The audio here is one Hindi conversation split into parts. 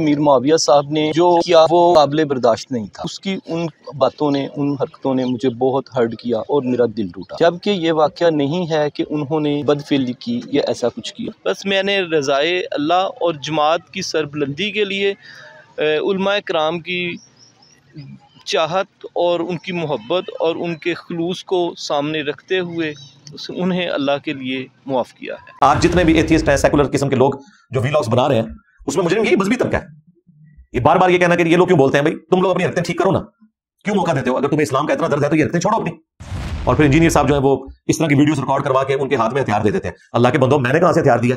मीर माविया साहब ने जो किया वो काबिल बर्दाश्त नहीं था उसकी उन बातों ने उन हरकतों ने मुझे बहुत हर्ट किया और मेरा दिल टूटा जबकि ये वाक़ नहीं है कि उन्होंने बदफिली की या ऐसा कुछ किया बस मैंने रज़ाए अल्लाह और जमात की सरबुलंदी के लिए उलमा कराम की चाहत और उनकी मोहब्बत और उनके खलूस को सामने रखते हुए उन्हें अल्लाह के लिए मुआफ़ किया है आप जितने भी एथियस्ट हैं सेकुलर किस्म के लोग जो वीलॉग्स बना रहे हैं उसमें मुजरिम यही भी तबका है ये बार बार ये कहना कि ये लोग क्यों बोलते हैं भाई तुम लोग अपनी हरकतें ठीक करो ना क्यों मौका देते हो अगर तुम्हें इस्लाम का इतना दर्द है तो ये हरकतें छोड़ो अपनी और फिर इंजीनियर साहब जो है वो इस तरह की वीडियोस रिकॉर्ड करवा के उनके हाथ में हथियार दे देते हैं अल्लाह के बंदो मैंने कहा से हथियार दिया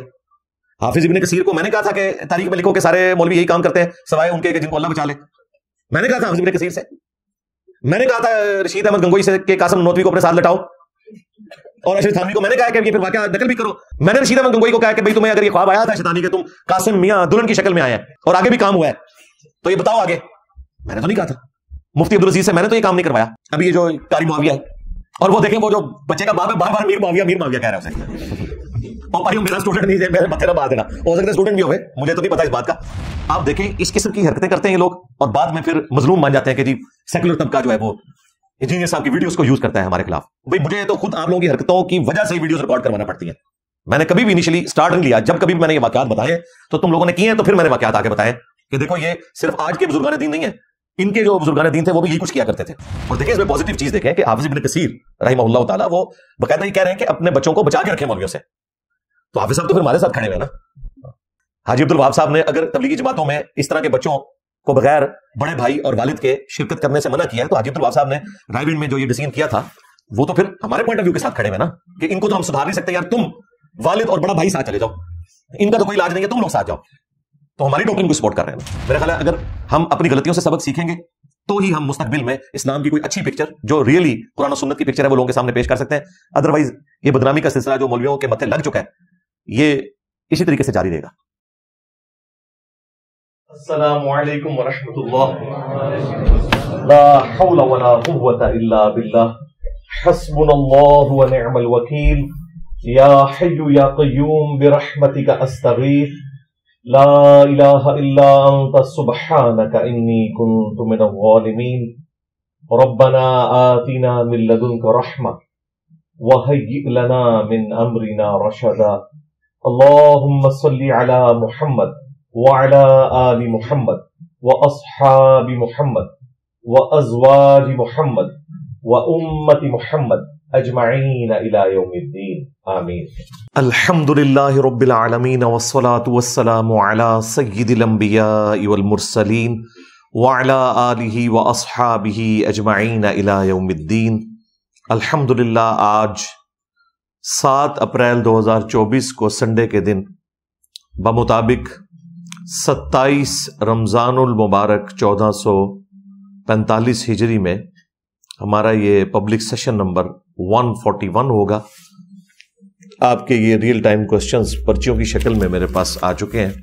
हाफिज इबिन कसीर को मैंने कहा था कि तारीख में लिखो कि सारे मौलवी यही काम करते हैं सवाए उनके जिनको अल्लाह बचा ले मैंने कहा था हाफिज इबिन कसीर से मैंने कहा था रशीद अहमद गंगोई से कासम नोतवी को अपने साथ लटाओ और अशरफ थानवी को मैंने कहा कि फिर वाक्य दखल भी करो मैंने रशीद अहमद गंगोई को कहा कि भाई तुम्हें अगर ये ख्वाब आया था शैतानी के तुम कासिम मियां दुल्हन की शक्ल में आया और आगे भी काम हुआ है तो ये बताओ आगे मैंने तो नहीं कहा था मुफ्ती अब्दुल अजीज से मैंने तो ये काम नहीं करवाया अभी ये जो कारी मुआविया है और वो देखें वो जो बच्चे का बाप है बार बार मीर माविया मीर माविया कह रहा है उसे और भाई मेरा स्टूडेंट नहीं है मेरे बच्चे ना बात देना हो सकता है स्टूडेंट भी हो मुझे तो नहीं पता इस बात का आप देखें इस किस्म की हरकतें करते हैं ये लोग और बाद में फिर मजलूम मान जाते हैं कि जी सेकुलर तबका जो है वो इंजीनियर साहब की वीडियोस को यूज करता है हमारे खिलाफ भाई मुझे तो खुद आप लोगों की हरकतों की वजह से वीडियोस रिकॉर्ड करवाना पड़ती है मैंने कभी भी इनिशियली स्टार्ट नहीं लिया जब कभी मैंने ये वाकत बताए तो तुम लोगों ने किए हैं तो फिर मैंने वाकत आगे बताए कि देखो ये सिर्फ आज के बुजुर्गान दिन नहीं है इनके जो बुजुर्गान दिन थे वो भी यही कुछ किया करते थे और देखिए इसमें पॉजिटिव चीज देखें कि हाफिज इबन कसीर रही वो बकायदा ही कह रहे हैं कि अपने बच्चों को बचा के रखे मौलवियों से तो हाफिज साहब तो फिर हमारे साथ खड़े हुए ना हाजी अब्दुल वाहब साहब ने अगर तबलीगी जमातों में इस तरह के बच्चों को बगैर बड़े भाई और वालिद के शिरकत करने से मना किया है तो हाजी अब्दुल साहब ने रायविंड में जो ये डिसीजन किया था वो तो फिर हमारे पॉइंट ऑफ व्यू के साथ खड़े हुए ना कि इनको तो हम सुधार नहीं सकते यार तुम वालिद और बड़ा भाई साथ चले जाओ इनका तो कोई इलाज नहीं है तुम लोग साथ जाओ तो हमारी डॉक्टर को सपोर्ट कर रहे हैं मेरा ख्याल है अगर हम अपनी गलतियों से सबक सीखेंगे तो ही हम मुस्तकबिल में इस्लाम की कोई अच्छी पिक्चर जो रियली कुरान सुन्नत की पिक्चर है वो लोगों के सामने पेश कर सकते हैं अदरवाइज ये बदनामी का सिलसिला जो मौलवियों के मथे लग चुका है ये इसी तरीके से जारी रहेगा السلام عليكم ورحمة الله لا حول ولا قوة إلا بالله حسبنا الله ونعم الوكيل يا حي يا قيوم برحمتك أستغيث لا إله إلا أنت سبحانك إني كنت من الظالمين ربنا آتنا من لدنك رحمة وهيئ لنا من أمرنا رشدا اللهم صل على محمد وعلى آل محمد وأصحاب محمد وأزواج محمد وأمة محمد أجمعين إلى يوم الدين آمين الحمد لله رب العالمين والصلاة والسلام على سيد الأنبياء والمرسلين وعلى آله وأصحابه أجمعين إلى يوم الدين الحمد لله आज सात अप्रैल 2024 को संडे के दिन बमुताबिक सत्ताईस रमज़ानुल मुबारक चौदह सौ पैंतालीस हिजरी में हमारा ये पब्लिक सेशन नंबर वन होगा आपके ये रियल टाइम क्वेश्चंस पर्चियों की शक्ल में मेरे पास आ चुके हैं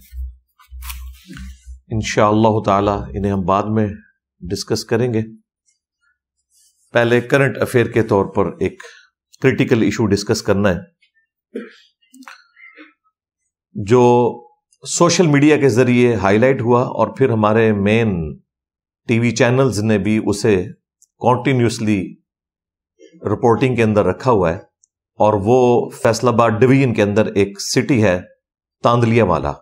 इनशाला ताला इन्हें हम बाद में डिस्कस करेंगे पहले करंट अफेयर के तौर पर एक क्रिटिकल इशू डिस्कस करना है जो सोशल मीडिया के जरिए हाईलाइट हुआ और फिर हमारे मेन टीवी चैनल्स ने भी उसे कॉन्टिन्यूसली रिपोर्टिंग के अंदर रखा हुआ है और वो फैसलाबाद डिवीजन के अंदर एक सिटी है तांदलिया वाला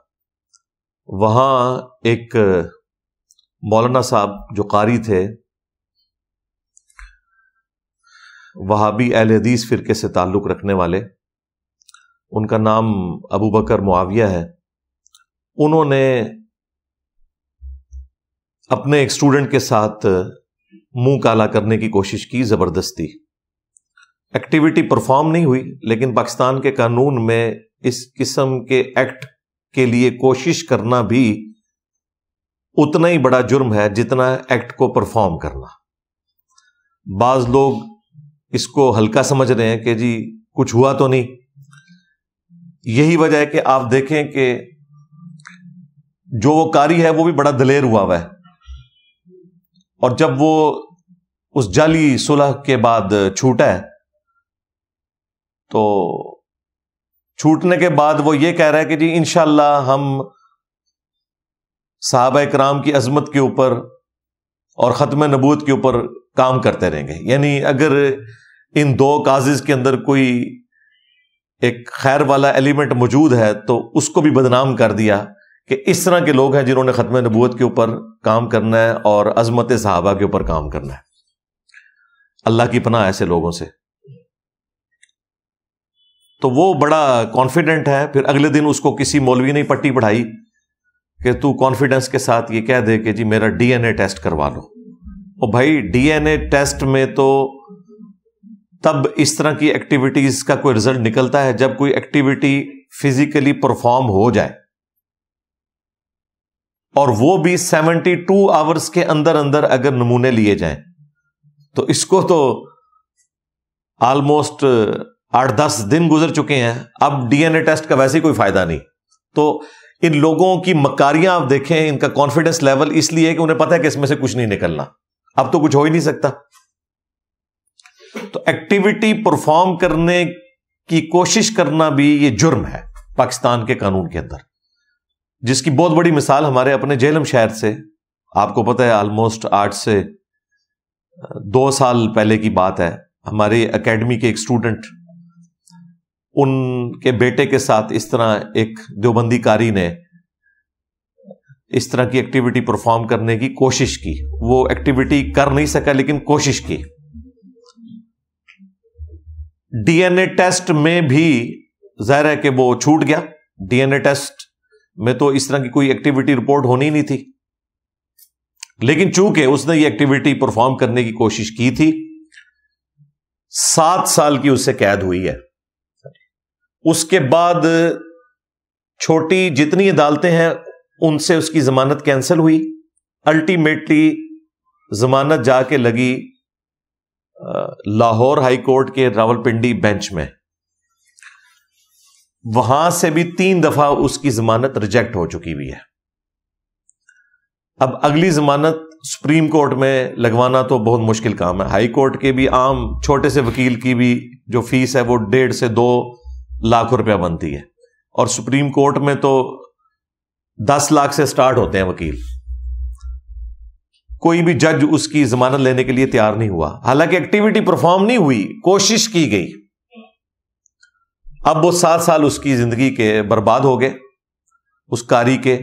वहाँ एक मौलाना साहब जो कारी थे भी अहल हदीस फिरके से ताल्लुक़ रखने वाले उनका नाम अबू बकर मुआविया है उन्होंने अपने एक स्टूडेंट के साथ मुंह काला करने की कोशिश की जबरदस्ती एक्टिविटी परफॉर्म नहीं हुई लेकिन पाकिस्तान के कानून में इस किस्म के एक्ट के लिए कोशिश करना भी उतना ही बड़ा जुर्म है जितना एक्ट को परफॉर्म करना बाज लोग इसको हल्का समझ रहे हैं कि जी कुछ हुआ तो नहीं यही वजह है कि आप देखें कि जो वो कारी है वो भी बड़ा दलेर हुआ हुआ है और जब वो उस जाली सुलह के बाद छूटा है तो छूटने के बाद वो ये कह रहा है कि जी इनशाला हम साहब कराम की अजमत के ऊपर और ख़त्म नबूत के ऊपर काम करते रहेंगे यानी अगर इन दो काजिज़ के अंदर कोई एक खैर वाला एलिमेंट मौजूद है तो उसको भी बदनाम कर दिया कि इस तरह के लोग हैं जिन्होंने ख़त्म नबूत के ऊपर काम करना है और अजमत साहबा के ऊपर काम करना है अल्लाह की पनाह ऐसे लोगों से तो वो बड़ा कॉन्फिडेंट है फिर अगले दिन उसको किसी मौलवी ने पट्टी पढ़ाई कि तू कॉन्फिडेंस के साथ ये कह दे कि जी मेरा डीएनए टेस्ट करवा लो और भाई डीएनए टेस्ट में तो तब इस तरह की एक्टिविटीज का कोई रिजल्ट निकलता है जब कोई एक्टिविटी फिजिकली परफॉर्म हो जाए और वो भी 72 आवर्स के अंदर अंदर अगर नमूने लिए जाएं तो इसको तो ऑलमोस्ट आठ दस दिन गुजर चुके हैं अब डीएनए टेस्ट का वैसे कोई फायदा नहीं तो इन लोगों की मकारियां आप देखें इनका कॉन्फिडेंस लेवल इसलिए कि उन्हें पता है कि इसमें से कुछ नहीं निकलना अब तो कुछ हो ही नहीं सकता तो एक्टिविटी परफॉर्म करने की कोशिश करना भी ये जुर्म है पाकिस्तान के कानून के अंदर जिसकी बहुत बड़ी मिसाल हमारे अपने झेलम शहर से आपको पता है ऑलमोस्ट आठ से दो साल पहले की बात है हमारी एकेडमी के एक स्टूडेंट उनके बेटे के साथ इस तरह एक देवबंदीकारी ने इस तरह की एक्टिविटी परफॉर्म करने की कोशिश की वो एक्टिविटी कर नहीं सका लेकिन कोशिश की डीएनए टेस्ट में भी जाहिर है कि वो छूट गया डीएनए टेस्ट में तो इस तरह की कोई एक्टिविटी रिपोर्ट होनी नहीं थी लेकिन चूंकि उसने ये एक्टिविटी परफॉर्म करने की कोशिश की थी सात साल की उससे कैद हुई है उसके बाद छोटी जितनी अदालतें हैं उनसे उसकी जमानत कैंसिल हुई अल्टीमेटली जमानत जाके लगी लाहौर हाई कोर्ट के रावलपिंडी बेंच में वहां से भी तीन दफा उसकी जमानत रिजेक्ट हो चुकी हुई है अब अगली जमानत सुप्रीम कोर्ट में लगवाना तो बहुत मुश्किल काम है हाई कोर्ट के भी आम छोटे से वकील की भी जो फीस है वो डेढ़ से दो लाख रुपया बनती है और सुप्रीम कोर्ट में तो दस लाख से स्टार्ट होते हैं वकील कोई भी जज उसकी जमानत लेने के लिए तैयार नहीं हुआ हालांकि एक्टिविटी परफॉर्म नहीं हुई कोशिश की गई अब वो सात साल उसकी जिंदगी के बर्बाद हो गए उस कारी के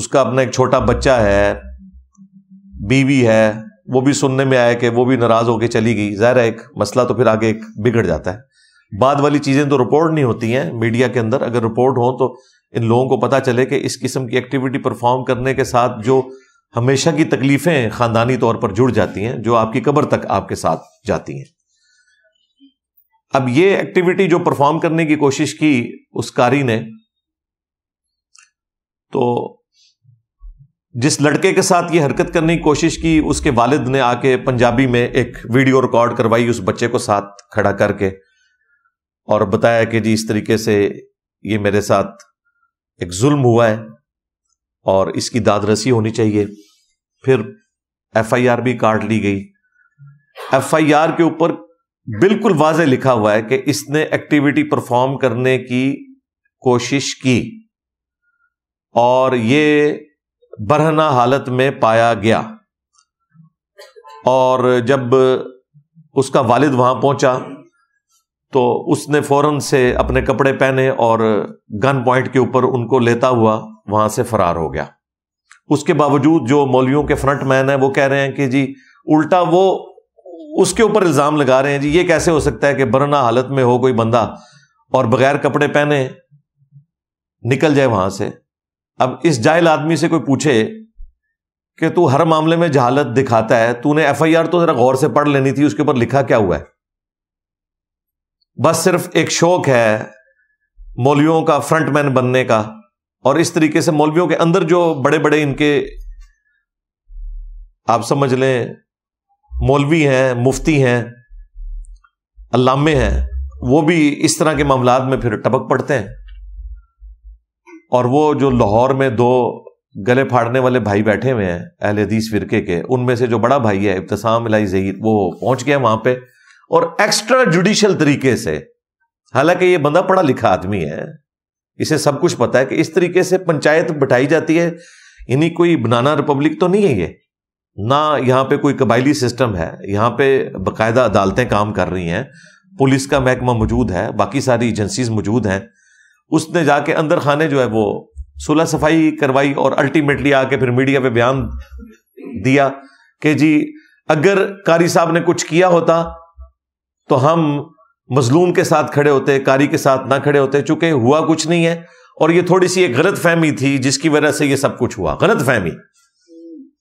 उसका अपना एक छोटा बच्चा है बीवी है वो भी सुनने में आया कि वो भी नाराज होकर चली गई ज़ाहिर एक मसला तो फिर आगे एक बिगड़ जाता है बाद वाली चीज़ें तो रिपोर्ट नहीं होती हैं मीडिया के अंदर अगर रिपोर्ट हो तो इन लोगों को पता चले कि इस किस्म की एक्टिविटी परफॉर्म करने के साथ जो हमेशा की तकलीफ़ें ख़ानदानी तौर पर जुड़ जाती हैं जो आपकी कब्र तक आपके साथ जाती हैं अब ये एक्टिविटी जो परफॉर्म करने की कोशिश की उस कारी ने तो जिस लड़के के साथ ये हरकत करने की कोशिश की उसके वालिद ने आके पंजाबी में एक वीडियो रिकॉर्ड करवाई उस बच्चे को साथ खड़ा करके और बताया कि जी इस तरीके से ये मेरे साथ एक जुल्म हुआ है और इसकी दादरसी होनी चाहिए फिर एफआईआर भी काट ली गई एफआईआर के ऊपर बिल्कुल वाजे लिखा हुआ है कि इसने एक्टिविटी परफॉर्म करने की कोशिश की और ये बरहना हालत में पाया गया और जब उसका वालिद वहां पहुंचा तो उसने फौरन से अपने कपड़े पहने और गन पॉइंट के ऊपर उनको लेता हुआ वहां से फरार हो गया उसके बावजूद जो मौलियों के फ्रंट मैन है वो कह रहे हैं कि जी उल्टा वो उसके ऊपर इल्ज़ाम लगा रहे हैं जी ये कैसे हो सकता है कि बरना हालत में हो कोई बंदा और बगैर कपड़े पहने निकल जाए वहां से अब इस जायल आदमी से कोई पूछे कि तू हर मामले में जहालत दिखाता है तूने एफ आई आर तो जरा गौर से पढ़ लेनी थी उसके ऊपर लिखा क्या हुआ है बस सिर्फ एक शौक है मौलवियों का फ्रंटमैन बनने का और इस तरीके से मौलवियों के अंदर जो बड़े बड़े इनके आप समझ लें मौलवी हैं मुफ्ती हैं अल्लामे हैं वो भी इस तरह के मामला में फिर टपक पड़ते हैं और वो जो लाहौर में दो गले फाड़ने वाले भाई बैठे हुए हैं अहल हदीस फिरके के उनमें से जो बड़ा भाई है इब्तसाम इलाई जहीद वो पहुंच गया वहां पे और एक्स्ट्रा जुडिशल तरीके से हालांकि ये बंदा पढ़ा लिखा आदमी है इसे सब कुछ पता है कि इस तरीके से पंचायत बैठाई जाती है इन्हीं कोई बनाना रिपब्लिक तो नहीं है ये ना यहाँ पे कोई कबायली सिस्टम है यहाँ पे बाकायदा अदालतें काम कर रही हैं पुलिस का महकमा मौजूद है बाकी सारी एजेंसीज मौजूद हैं उसने जाके अंदर खाने जो है वो सुलह सफाई करवाई और अल्टीमेटली आके फिर मीडिया पे बयान दिया कि जी अगर कारी साहब ने कुछ किया होता तो हम मजलूम के साथ खड़े होते कारी के साथ ना खड़े होते चूंकि हुआ कुछ नहीं है और ये थोड़ी सी एक गलत फहमी थी जिसकी वजह से ये सब कुछ हुआ गलत फहमी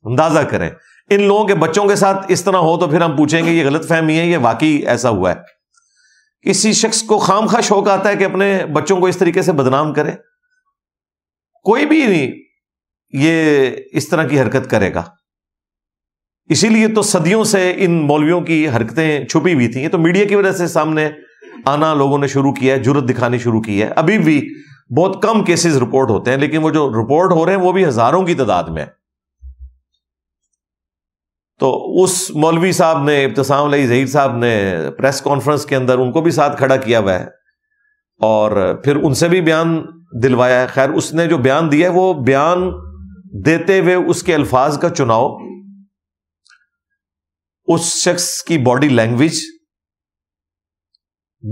अंदाजा करें इन लोगों के बच्चों के साथ इस तरह हो तो फिर हम पूछेंगे ये गलत फहमी है यह वाकई ऐसा हुआ है किसी शख्स को खाम खा शौक आता है कि अपने बच्चों को इस तरीके से बदनाम करे कोई भी नहीं ये इस तरह की हरकत करेगा इसीलिए तो सदियों से इन मौलवियों की हरकतें छुपी हुई थी ये तो मीडिया की वजह से सामने आना लोगों ने शुरू किया है जरूरत दिखानी शुरू की है अभी भी बहुत कम केसेस रिपोर्ट होते हैं लेकिन वो जो रिपोर्ट हो रहे हैं वो भी हजारों की तादाद में तो उस मौलवी साहब ने इब्तसाम अली जहीर साहब ने प्रेस कॉन्फ्रेंस के अंदर उनको भी साथ खड़ा किया हुआ है और फिर उनसे भी बयान दिलवाया है खैर उसने जो बयान दिया है वो बयान देते हुए उसके अल्फाज का चुनाव उस शख्स की बॉडी लैंग्वेज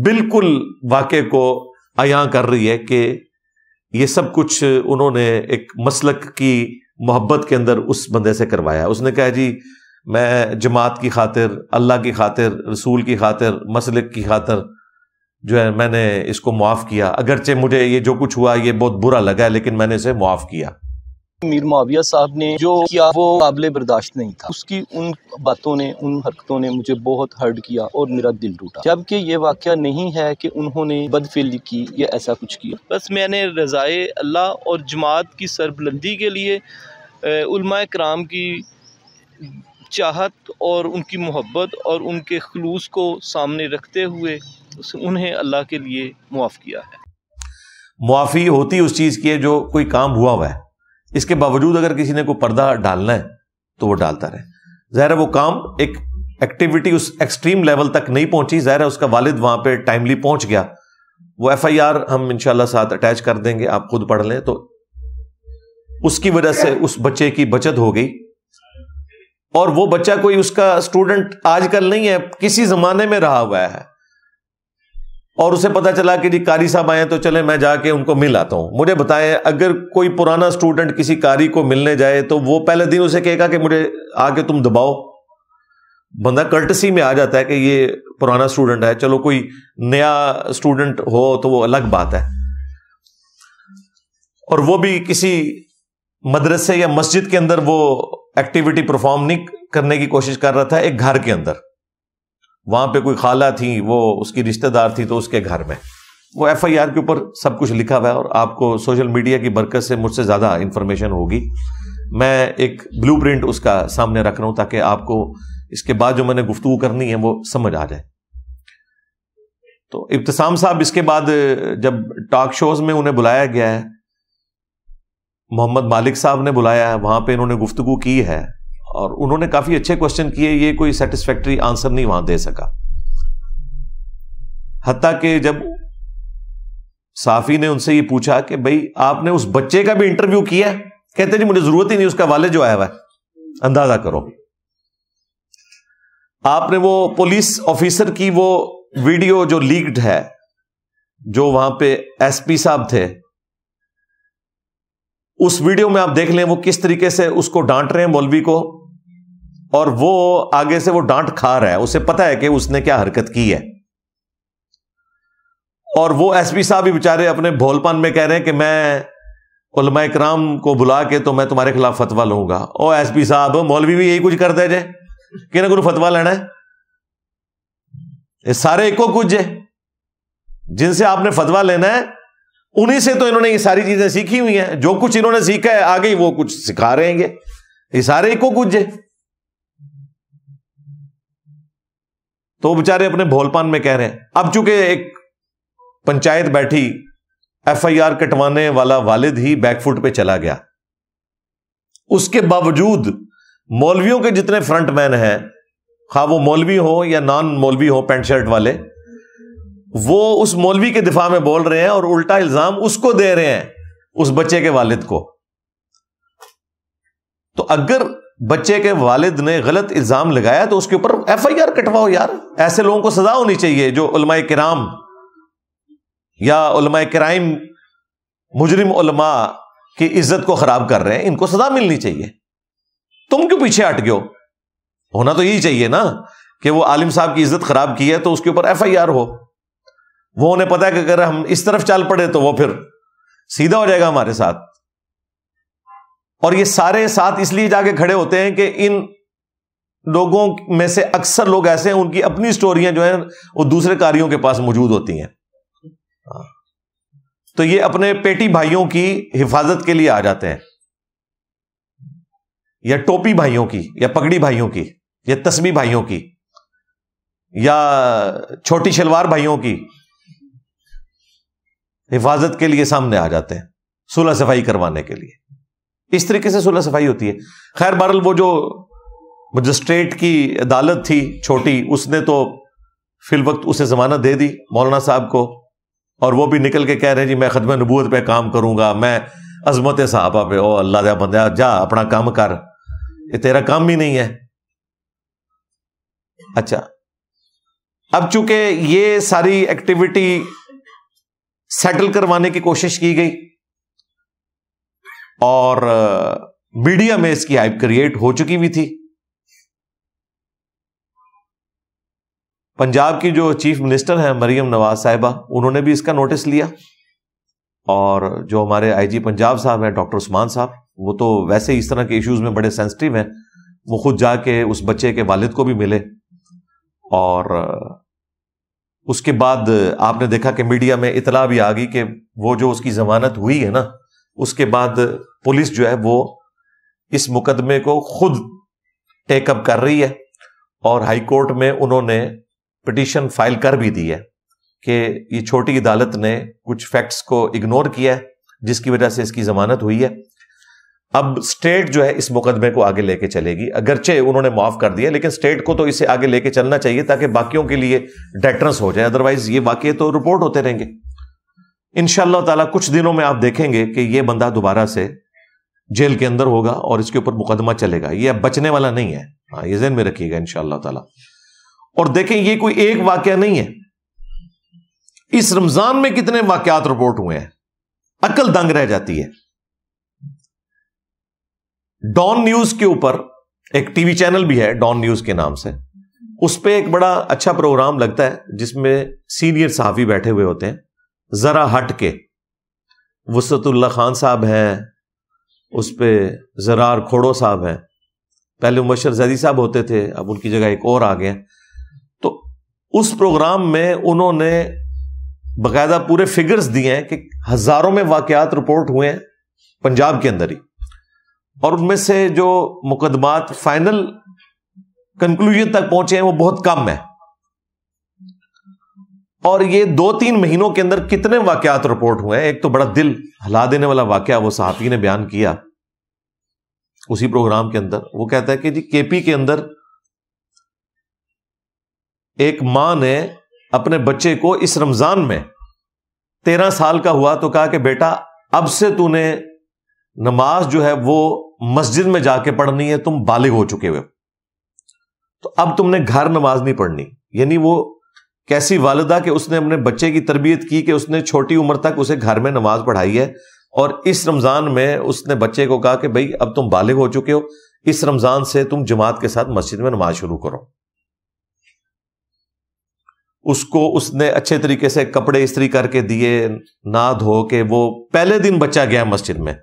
बिल्कुल वाक़े को अया कर रही है कि ये सब कुछ उन्होंने एक मसलक की मोहब्बत के अंदर उस बंदे से करवाया उसने कहा जी मैं जमात की खातिर अल्लाह की खातिर रसूल की खातिर मसलक की खातिर जो है मैंने इसको मुआफ़ किया अगरचे मुझे ये जो कुछ हुआ ये बहुत बुरा लगा लेकिन मैंने इसे मुआफ़ किया मीर माविया साहब ने जो किया वो काबिल बर्दाश्त नहीं था उसकी उन बातों ने उन हरकतों ने मुझे बहुत हर्ट किया और मेरा दिल टूटा जबकि ये वाक्य नहीं है कि उन्होंने बदफिली की या ऐसा कुछ किया बस मैंने रज़ाए अल्लाह और जमात की सरबलंदी के लिए उलमाए कराम की चाहत और उनकी मोहब्बत और उनके खलूस को सामने रखते हुए उन्हें अल्लाह के लिए मुआफ़ किया है मुआफ़ी होती उस चीज़ की है जो कोई काम हुआ हुआ है इसके बावजूद अगर किसी ने कोई पर्दा डालना है तो वो डालता रहे ज़ाहिर है वो काम एक एक्टिविटी उस एक्सट्रीम लेवल तक नहीं पहुंची ज़ाहिर है उसका वालिद वहां पर टाइमली पहुंच गया वो एफ आई आर हम इनशाला साथ अटैच कर देंगे आप खुद पढ़ लें तो उसकी वजह से उस बच्चे की बचत हो गई और वो बच्चा कोई उसका स्टूडेंट आजकल नहीं है किसी जमाने में रहा हुआ है और उसे पता चला कि जी कारी साहब आए तो चले मैं जाके उनको मिल आता हूं मुझे बताएं अगर कोई पुराना स्टूडेंट किसी कारी को मिलने जाए तो वो पहले दिन उसे कहेगा कि मुझे आके तुम दबाओ बंदा कर्टसी में आ जाता है कि ये पुराना स्टूडेंट है चलो कोई नया स्टूडेंट हो तो वो अलग बात है और वो भी किसी मदरसे या मस्जिद के अंदर वो एक्टिविटी परफॉर्म नहीं करने की कोशिश कर रहा था एक घर के अंदर वहां पे कोई खाला थी वो उसकी रिश्तेदार थी तो उसके घर में वो एफ आई आर के ऊपर सब कुछ लिखा हुआ है और आपको सोशल मीडिया की बरकत से मुझसे ज़्यादा इंफॉर्मेशन होगी मैं एक ब्लू प्रिंट उसका सामने रख रहा हूं ताकि आपको इसके बाद जो मैंने गुफ्तु करनी है वो समझ आ जाए तो इब्तसाम साहब इसके बाद जब टॉक शोज में उन्हें बुलाया गया है मोहम्मद मालिक साहब ने बुलाया है वहाँ पे इन्होंने गुफ्तु की है और उन्होंने काफ़ी अच्छे क्वेश्चन किए ये कोई सेटिस्फैक्ट्री आंसर नहीं वहां दे सका हती के जब साफी ने उनसे ये पूछा कि भाई आपने उस बच्चे का भी इंटरव्यू किया कहते जी मुझे ज़रूरत ही नहीं उसका वाले जो आया हुआ है अंदाज़ा करो आपने वो पुलिस ऑफिसर की वो वीडियो जो लीक्ड है जो वहां पे एसपी साहब थे उस वीडियो में आप देख लें वो किस तरीके से उसको डांट रहे हैं मौलवी को और वो आगे से वो डांट खा रहा है उसे पता है कि उसने क्या हरकत की है और वो एसपी साहब भी बेचारे अपने भोलपन में कह रहे हैं कि मैं उलमा इक्राम को बुला के तो मैं तुम्हारे खिलाफ फतवा लूंगा ओ एसपी साहब मौलवी भी यही कुछ करते जे कि ना गुरु फतवा लेना है ये सारे एको कुछ जे जिनसे आपने फतवा लेना है उन्हीं से तो इन्होंने ये सारी चीजें सीखी हुई हैं जो कुछ इन्होंने सीखा है आगे वो कुछ सिखा हैं ये सारे इको कुछ तो बेचारे अपने भोलपान में कह रहे हैं अब चूंकि एक पंचायत बैठी एफआईआर कटवाने वाला वालिद ही बैकफुट पे चला गया उसके बावजूद मौलवियों के जितने फ्रंटमैन हैं खा हाँ वो मौलवी हो या नॉन मौलवी हो पेंट शर्ट वाले वो उस मौलवी के दिफा में बोल रहे हैं और उल्टा इल्जाम उसको दे रहे हैं उस बच्चे के वालिद को तो अगर बच्चे के वालिद ने गलत इल्जाम लगाया तो उसके ऊपर एफ आई आर कटवाओ यार ऐसे लोगों को सजा होनी चाहिए जो उलमाए कराम या उलमाए कराइम मुजरिम उलमा की इज्जत को खराब कर रहे हैं इनको सजा मिलनी चाहिए तुम क्यों पीछे हट गयो होना तो यही चाहिए ना कि वो आलिम साहब की इज्जत खराब की है तो उसके ऊपर एफ आई आर हो वो उन्हें पता है कि अगर हम इस तरफ चल पड़े तो वो फिर सीधा हो जाएगा हमारे साथ और ये सारे साथ इसलिए जाके खड़े होते हैं कि इन लोगों में से अक्सर लोग ऐसे हैं उनकी अपनी स्टोरियां जो है वो दूसरे कारियों के पास मौजूद होती हैं हाँ। तो ये अपने पेटी भाइयों की हिफाजत के लिए आ जाते हैं या टोपी भाइयों की या पगड़ी भाइयों की या तस्बी भाइयों की या छोटी शलवार भाइयों की हिफाजत के लिए सामने आ जाते हैं सुलह सफाई करवाने के लिए इस तरीके से सुलह सफाई होती है खैर बहरल वो जो मजिस्ट्रेट की अदालत थी छोटी उसने तो फिल वक्त उसे जमानत दे दी मौलाना साहब को और वह भी निकल के कह रहे हैं जी मैं खदम नबूत पे काम करूंगा मैं अजमत साहबा पे ओ अल्लाह दया बंदा जा अपना काम कर ये तेरा काम ही नहीं है अच्छा अब चूंकि ये सारी एक्टिविटी सेटल करवाने की कोशिश की गई और मीडिया में इसकी हाइप क्रिएट हो चुकी भी थी पंजाब की जो चीफ मिनिस्टर हैं मरियम नवाज साहिबा उन्होंने भी इसका नोटिस लिया और जो हमारे आईजी पंजाब साहब हैं डॉक्टर उस्मान साहब वो तो वैसे ही इस तरह के इश्यूज में बड़े सेंसिटिव हैं वो खुद जाके उस बच्चे के वालिद को भी मिले और उसके बाद आपने देखा कि मीडिया में इतला भी आ गई कि वो जो उसकी जमानत हुई है ना उसके बाद पुलिस जो है वो इस मुकदमे को खुद टेकअप कर रही है और हाई कोर्ट में उन्होंने पिटीशन फाइल कर भी दी है कि ये छोटी अदालत ने कुछ फैक्ट्स को इग्नोर किया है जिसकी वजह से इसकी जमानत हुई है अब स्टेट जो है इस मुकदमे को आगे लेके चलेगी अगरचे उन्होंने माफ कर दिया लेकिन स्टेट को तो इसे आगे लेके चलना चाहिए ताकि बाकियों के लिए डेटरस हो जाए अदरवाइज ये वाक्य तो रिपोर्ट होते रहेंगे इन ताला कुछ दिनों में आप देखेंगे कि यह बंदा दोबारा से जेल के अंदर होगा और इसके ऊपर मुकदमा चलेगा यह बचने वाला नहीं है हाँ ये जेन में रखिएगा इन ताला और देखें यह कोई एक वाक्य नहीं है इस रमजान में कितने वाकयात रिपोर्ट हुए हैं अक्ल दंग रह जाती है डॉन न्यूज के ऊपर एक टीवी चैनल भी है डॉन न्यूज के नाम से उस पर एक बड़ा अच्छा प्रोग्राम लगता है जिसमें सीनियर साहबी बैठे हुए होते हैं ज़रा हट के वसतुल्ला खान साहब हैं उस पर ज़रार खोड़ो साहब हैं पहले मुबशर जैदी साहब होते थे अब उनकी जगह एक और आ गए तो उस प्रोग्राम में उन्होंने बाकायदा पूरे फिगर्स दिए हैं कि हज़ारों में वाकयात रिपोर्ट हुए हैं पंजाब के अंदर ही और उनमें से जो मुकदमात फाइनल कंक्लूजन तक पहुंचे हैं वो बहुत कम है और ये दो तीन महीनों के अंदर कितने वाकयात रिपोर्ट हुए हैं एक तो बड़ा दिल हिला देने वाला वाक्य वो सहाफी ने बयान किया उसी प्रोग्राम के अंदर वो कहता है कि जी केपी के अंदर एक मां ने अपने बच्चे को इस रमजान में तेरह साल का हुआ तो कहा कि बेटा अब से तूने नमाज जो है वो मस्जिद में जाके पढ़नी है तुम बालिग हो चुके हुए तो अब तुमने घर नमाज नहीं पढ़नी यानी वो कैसी वालदा कि उसने अपने बच्चे की तरबियत की कि उसने छोटी उम्र तक उसे घर में नमाज पढ़ाई है और इस रमज़ान में उसने बच्चे को कहा कि भाई अब तुम बालिग हो चुके हो इस रमज़ान से तुम जमात के साथ मस्जिद में नमाज शुरू करो उसको उसने अच्छे तरीके से कपड़े इस्त्री करके दिए ना धो के वो पहले दिन बच्चा गया मस्जिद में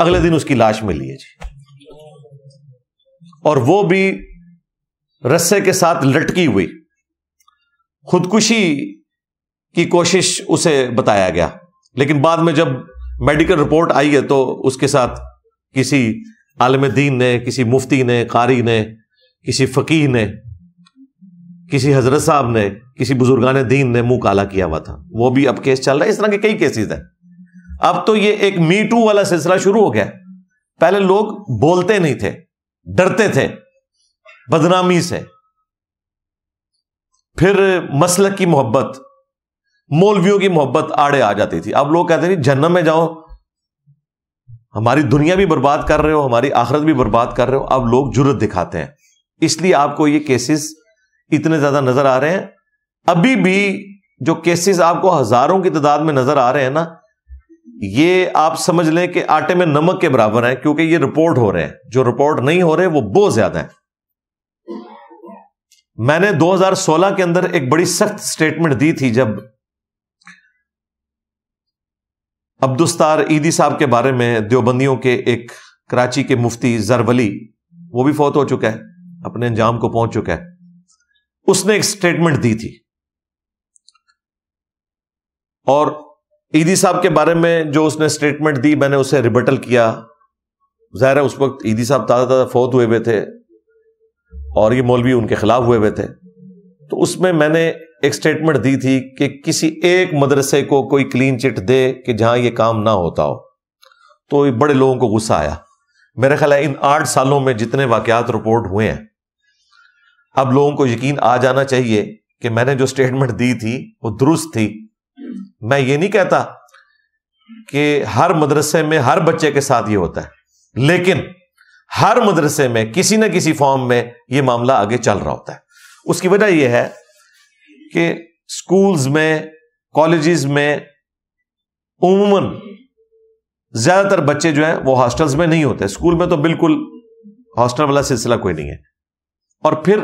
अगले दिन उसकी लाश मिली है जी और वो भी रस्से के साथ लटकी हुई खुदकुशी की कोशिश उसे बताया गया लेकिन बाद में जब मेडिकल रिपोर्ट आई है तो उसके साथ किसी आलम दीन ने किसी मुफ्ती ने कारी ने किसी फ़कीह ने किसी हजरत साहब ने किसी बुजुर्गान दीन ने मुंह काला किया हुआ था वो भी अब केस चल रहा है इस तरह के कई केसेस हैं अब तो ये एक मीटू वाला सिलसिला शुरू हो गया पहले लोग बोलते नहीं थे डरते थे बदनामी से फिर मसल की मोहब्बत मौलवियों की मोहब्बत आड़े आ जाती थी अब लोग कहते थे जन्नत में जाओ हमारी दुनिया भी बर्बाद कर रहे हो हमारी आखरत भी बर्बाद कर रहे हो अब लोग जुरत दिखाते हैं इसलिए आपको ये केसेस इतने ज्यादा नजर आ रहे हैं अभी भी जो केसेस आपको हजारों की तादाद में नजर आ रहे हैं ना ये आप समझ लें कि आटे में नमक के बराबर है क्योंकि ये रिपोर्ट हो रहे हैं जो रिपोर्ट नहीं हो रहे वो बहुत ज्यादा है मैंने 2016 के अंदर एक बड़ी सख्त स्टेटमेंट दी थी जब अब्दुस्तार ईदी साहब के बारे में देवबंदियों के एक कराची के मुफ्ती जरवली वो भी फौत हो चुका है अपने अंजाम को पहुंच चुका है उसने एक स्टेटमेंट दी थी और ईदी साहब के बारे में जो उसने स्टेटमेंट दी मैंने उसे रिबटल किया जाहिर है उस वक्त ईदी साहब ताज़ा ताज़ा फौत हुए हुए थे और ये मौलवी उनके खिलाफ हुए हुए थे तो उसमें मैंने एक स्टेटमेंट दी थी कि किसी एक मदरसे को कोई क्लीन चिट दे कि जहां ये काम ना होता हो तो ये बड़े लोगों को गुस्सा आया मेरा ख्याल है इन आठ सालों में जितने वाकयात रिपोर्ट हुए हैं अब लोगों को यकीन आ जाना चाहिए कि मैंने जो स्टेटमेंट दी थी वो दुरुस्त थी मैं ये नहीं कहता कि हर मदरसे में हर बच्चे के साथ ये होता है लेकिन हर मदरसे में किसी ना किसी फॉर्म में ये मामला आगे चल रहा होता है उसकी वजह यह है कि स्कूल्स में कॉलेज में उमूमन ज्यादातर बच्चे जो हैं वो हॉस्टल्स में नहीं होते स्कूल में तो बिल्कुल हॉस्टल वाला सिलसिला कोई नहीं है और फिर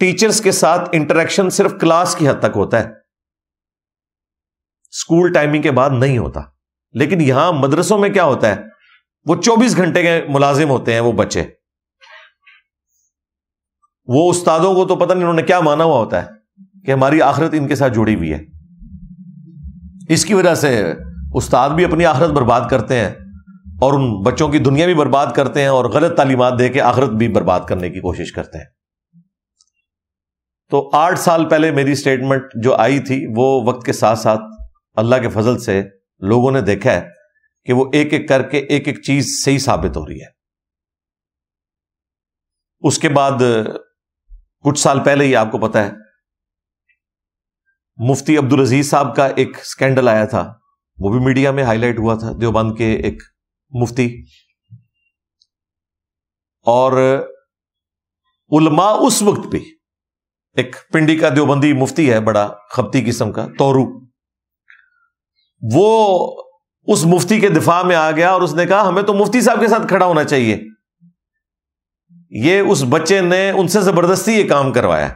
टीचर्स के साथ इंटरेक्शन सिर्फ क्लास की हद तक होता है स्कूल टाइमिंग के बाद नहीं होता लेकिन यहां मदरसों में क्या होता है वो 24 घंटे के मुलाजिम होते हैं वो बच्चे वो उस्तादों को तो पता नहीं उन्होंने क्या माना हुआ होता है कि हमारी आखिरत इनके साथ जुड़ी हुई है इसकी वजह से उस्ताद भी अपनी आखिरत बर्बाद करते हैं और उन बच्चों की दुनिया भी बर्बाद करते हैं और गलत तालीमत दे के आखिरत भी बर्बाद करने की कोशिश करते हैं तो आठ साल पहले मेरी स्टेटमेंट जो आई थी वो वक्त के साथ साथ अल्लाह के फजल से लोगों ने देखा है कि वो एक एक करके एक एक चीज सही साबित हो रही है उसके बाद कुछ साल पहले ही आपको पता है मुफ्ती अब्दुल अजीज साहब का एक स्कैंडल आया था वो भी मीडिया में हाईलाइट हुआ था देवबंद के एक मुफ्ती और उलमा उस वक्त भी एक पिंडी का देवबंदी मुफ्ती है बड़ा खपती किस्म का तोरू वो उस मुफ्ती के दिफा में आ गया और उसने कहा हमें तो मुफ्ती साहब के साथ खड़ा होना चाहिए ये उस बच्चे ने उनसे जबरदस्ती ये काम करवाया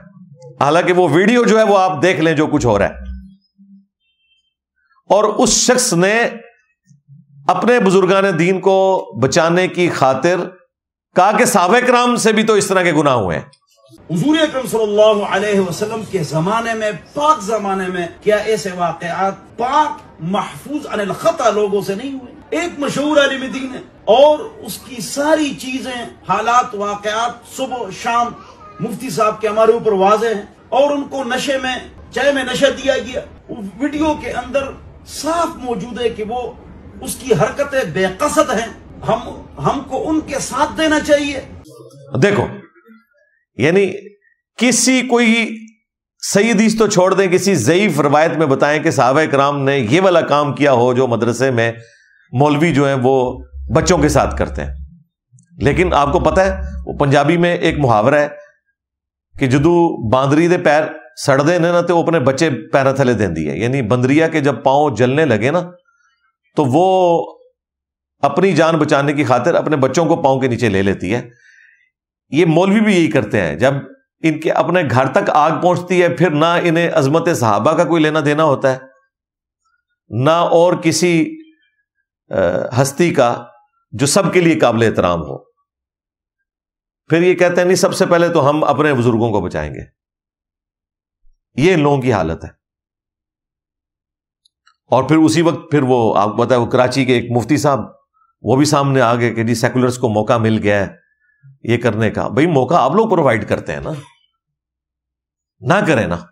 हालांकि वो वीडियो जो है वो आप देख लें जो कुछ हो रहा है और उस शख्स ने अपने बुजुर्गान दीन को बचाने की खातिर कहा कि सबक राम से भी तो इस तरह के गुना हुए हैं हजूर अक्रम सलम के जमाने में पाक जमाने में क्या ऐसे वाकत पाक महफूज खता लोगों से नहीं हुए एक मशहूर आलिम दीन है और उसकी सारी चीजें हालात वाकत सुबह शाम मुफ्ती साहब के हमारे ऊपर वाजे हैं और उनको नशे में चाय में नशा दिया गया वीडियो के अंदर साफ मौजूद है कि वो उसकी हरकतें बेकसत हैं हम हमको उनके साथ देना चाहिए देखो यानी किसी कोई सही हदीस तो छोड़ दें किसी ज़यीफ रवायत में बताएं कि साहब कराम ने यह वाला काम किया हो जो मदरसे में मौलवी जो है वो बच्चों के साथ करते हैं लेकिन आपको पता है वो पंजाबी में एक मुहावरा है कि जदू बांदरी दे पैर सड़ते ने ना तो अपने बच्चे पैर थले देंदी है यानी बंदरिया के जब पाँव जलने लगे ना तो वो अपनी जान बचाने की खातिर अपने बच्चों को पाँव के नीचे ले लेती है ये मौलवी भी यही करते हैं जब इनके अपने घर तक आग पहुंचती है फिर ना इन्हें अजमत सहाबा का कोई लेना देना होता है ना और किसी हस्ती का जो सबके लिए काबिल एहतराम हो फिर ये कहते हैं नहीं सबसे पहले तो हम अपने बुजुर्गों को बचाएंगे ये लोगों की हालत है और फिर उसी वक्त फिर वो आपको पता है वो कराची के एक मुफ्ती साहब वो भी सामने आ गए कि जी सेकुलर्स को मौका मिल गया है ये करने का भाई मौका आप लोग प्रोवाइड करते हैं ना ना करें ना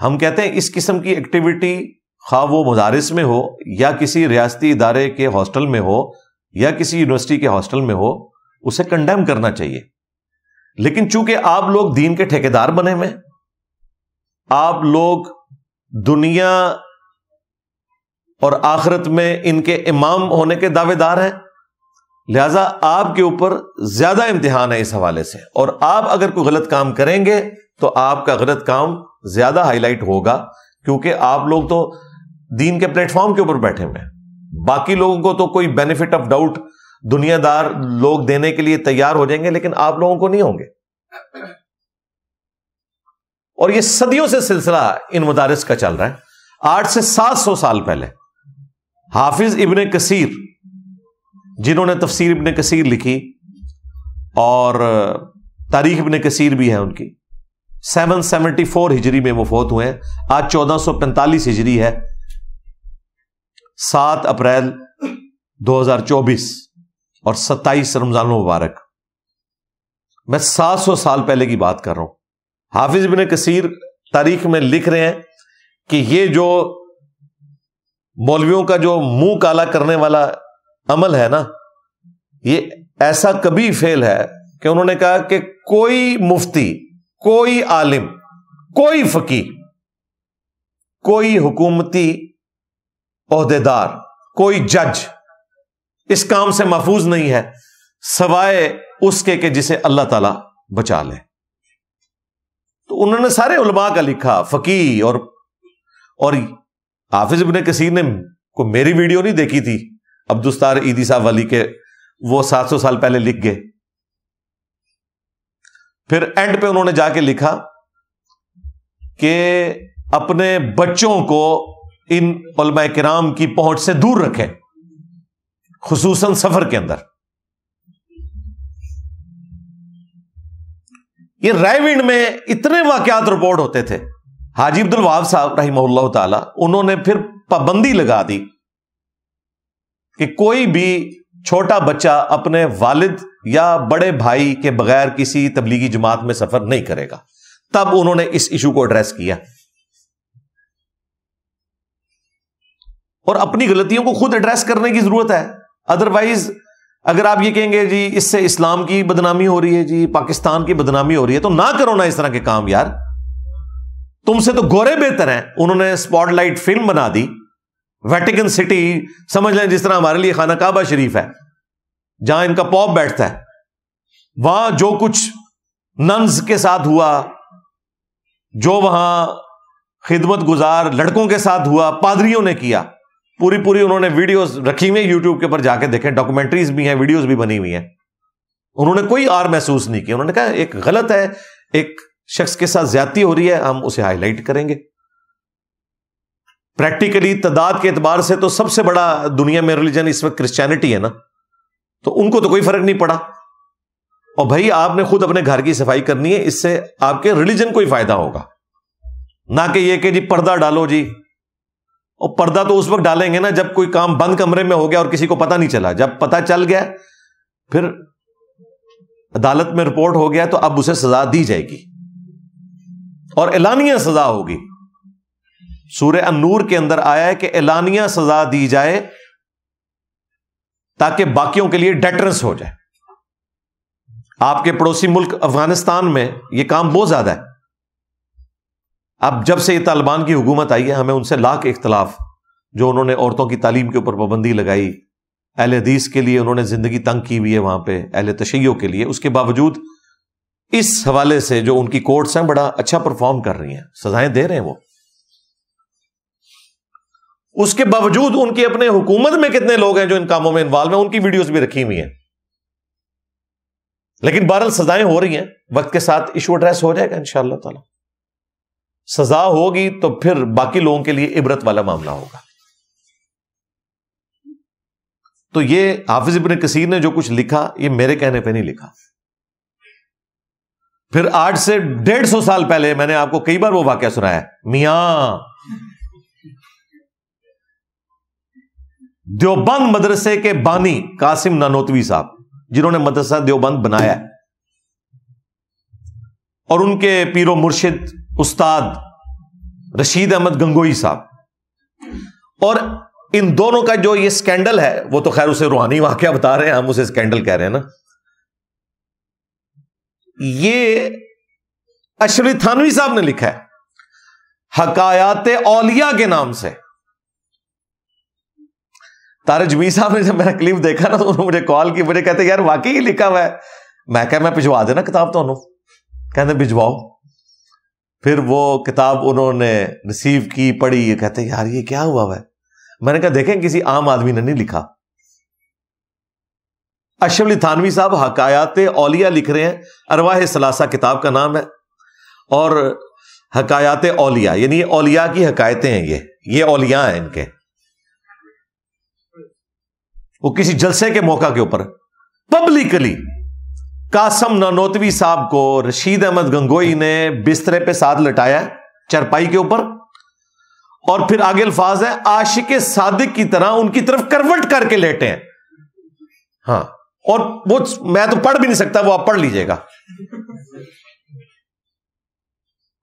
हम कहते हैं इस किस्म की एक्टिविटी खा हाँ, वो मदारस में हो या किसी रियाती इदारे के हॉस्टल में हो या किसी यूनिवर्सिटी के हॉस्टल में हो उसे कंडेम करना चाहिए लेकिन चूंकि आप लोग दीन के ठेकेदार बने हुए आप लोग दुनिया और आखिरत में इनके इमाम होने के दावेदार हैं लिहाजा आपके ऊपर ज्यादा इम्तिहान है इस हवाले से और आप अगर कोई गलत काम करेंगे तो आपका गलत काम ज्यादा हाईलाइट होगा क्योंकि आप लोग तो दीन के प्लेटफॉर्म के ऊपर बैठे हुए हैं बाकी लोगों को तो कोई बेनिफिट ऑफ डाउट दुनियादार लोग देने के लिए तैयार हो जाएंगे लेकिन आप लोगों को नहीं होंगे और यह सदियों से सिलसिला इन मदारस का चल रहा है आठ से सात सौ साल पहले हाफिज इबन कसीर जिन्होंने तफसीर इबन कसीर लिखी और तारीख इबन कसीर भी है उनकी सेवन फोर हिजरी में वो फोत हुए हैं आज पैंतालीस हिजरी है सात अप्रैल दो हजार चौबीस और सत्ताईस रमजान मुबारक मैं सात सौ साल पहले की बात कर रहा हूं हाफिज बिन कसीर तारीख में लिख रहे हैं कि ये जो मौलवियों का जो मुंह काला करने वाला अमल है ना ये ऐसा कभी फेल है कि उन्होंने कहा कि कोई मुफ्ती कोई आलिम कोई फकी कोई हुकूमती अहदेदार कोई जज इस काम से महफूज नहीं है सवाए उसके के जिसे अल्लाह ताला बचा ले तो उन्होंने सारे उलमा का लिखा फकी और और हाफिज इबन कसीर ने को मेरी वीडियो नहीं देखी थी अब्दुस्तार ईदी साहब वली के वो 700 साल पहले लिख गए फिर एंड पे उन्होंने जाके लिखा कि अपने बच्चों को इन कराम की पहुंच से दूर रखें खसूसन सफर के अंदर ये रायविंड में इतने वाकयात रिपोर्ट होते थे हाजी अब्दुल वाब साहब रही उन्होंने फिर पाबंदी लगा दी कि कोई भी छोटा बच्चा अपने वालिद या बड़े भाई के बगैर किसी तबलीगी जमात में सफर नहीं करेगा तब उन्होंने इस इशू को एड्रेस किया और अपनी गलतियों को खुद एड्रेस करने की जरूरत है अदरवाइज अगर आप ये कहेंगे जी इससे इस्लाम की बदनामी हो रही है जी पाकिस्तान की बदनामी हो रही है तो ना करो ना इस तरह के काम यार तुमसे तो गोरे बेहतर हैं उन्होंने स्पॉटलाइट फिल्म बना दी वेटिकन सिटी समझ लें जिस तरह हमारे लिए खाना काबा शरीफ है जहां इनका पॉप बैठता है वहां जो कुछ नंस के साथ हुआ जो वहां खिदमत गुजार लड़कों के साथ हुआ पादरियों ने किया पूरी पूरी उन्होंने वीडियोस रखी हुई है यूट्यूब के ऊपर जाके देखें डॉक्यूमेंट्रीज भी हैं वीडियोस भी बनी हुई हैं उन्होंने कोई आर महसूस नहीं किया उन्होंने कहा एक गलत है एक शख्स के साथ ज्यादा हो रही है हम उसे हाईलाइट करेंगे प्रैक्टिकली तादाद के एतबार से तो सबसे बड़ा दुनिया में रिलीजन इस वक्त क्रिश्चियनिटी है ना तो उनको तो कोई फर्क नहीं पड़ा और भाई आपने खुद अपने घर की सफाई करनी है इससे आपके रिलीजन को ही फायदा होगा ना कि यह कि जी पर्दा डालो जी और पर्दा तो उस वक्त डालेंगे ना जब कोई काम बंद कमरे में हो गया और किसी को पता नहीं चला जब पता चल गया फिर अदालत में रिपोर्ट हो गया तो अब उसे सजा दी जाएगी और एलानिया सजा होगी सूर्य अनूर के अंदर आया है कि एलानिया सजा दी जाए ताकि बाकियों के लिए डेटरेंस हो जाए आपके पड़ोसी मुल्क अफगानिस्तान में यह काम बहुत ज्यादा है अब जब से ये तालिबान की हुकूमत आई है हमें उनसे लाख इख्तलाफ जो उन्होंने औरतों की तालीम के ऊपर पाबंदी लगाई अहल हदीस के लिए उन्होंने जिंदगी तंग की हुई है वहां पर अहल तशैयों के लिए उसके बावजूद इस हवाले से जो उनकी कोर्ट्स हैं बड़ा अच्छा परफॉर्म कर रही हैं सजाएं दे रहे हैं वो उसके बावजूद उनकी अपने हुकूमत में कितने लोग हैं जो इन कामों में इन्वॉल्व हैं उनकी वीडियोस भी रखी हुई हैं लेकिन बहरल सजाएं हो रही हैं वक्त के साथ इशू एड्रेस हो जाएगा इंशाला ताला सजा होगी तो फिर बाकी लोगों के लिए इबरत वाला मामला होगा तो ये हाफिज इबन कसीर ने जो कुछ लिखा ये मेरे कहने पे नहीं लिखा फिर आठ से डेढ़ सौ साल पहले मैंने आपको कई बार वो वाक्य सुनाया मियां देवबंद मदरसे के बानी कासिम नानोतवी साहब जिन्होंने मदरसा देवबंद बनाया है और उनके पीरो मुर्शिद उस्ताद रशीद अहमद गंगोई साहब और इन दोनों का जो ये स्कैंडल है वो तो खैर उसे रूहानी वाक्य बता रहे हैं हम उसे स्कैंडल कह रहे हैं ना ये अशरी थानवी साहब ने लिखा है हकायात औलिया के नाम से तारे जमीर साहब ने जब मैंने क्लिप देखा ना तो उन्होंने मुझे कॉल की मुझे कहते यार वाकई ही लिखा हुआ है मैं क्या मैं भिजवा देना किताब तो कहते भिजवाओ फिर वो किताब उन्होंने रिसीव की पढ़ी ये कहते यार ये क्या हुआ है मैंने कहा देखें किसी आम आदमी ने नहीं लिखा अशफ अली थानवी साहब हकायात ओलिया लिख रहे हैं अरवाह सलासा किताब का नाम है और हकायात ओलिया यानी ओलिया की हकायतें हैं ये ये ओलिया हैं इनके वो किसी जलसे के मौका के ऊपर पब्लिकली कासम ननोतवी साहब को रशीद अहमद गंगोई ने बिस्तरे पे साथ लटाया चरपाई के ऊपर और फिर आगे अल्फाज है आशिक सादिक की तरह उनकी तरफ करवट करके लेटे हैं हाँ और वो मैं तो पढ़ भी नहीं सकता वो आप पढ़ लीजिएगा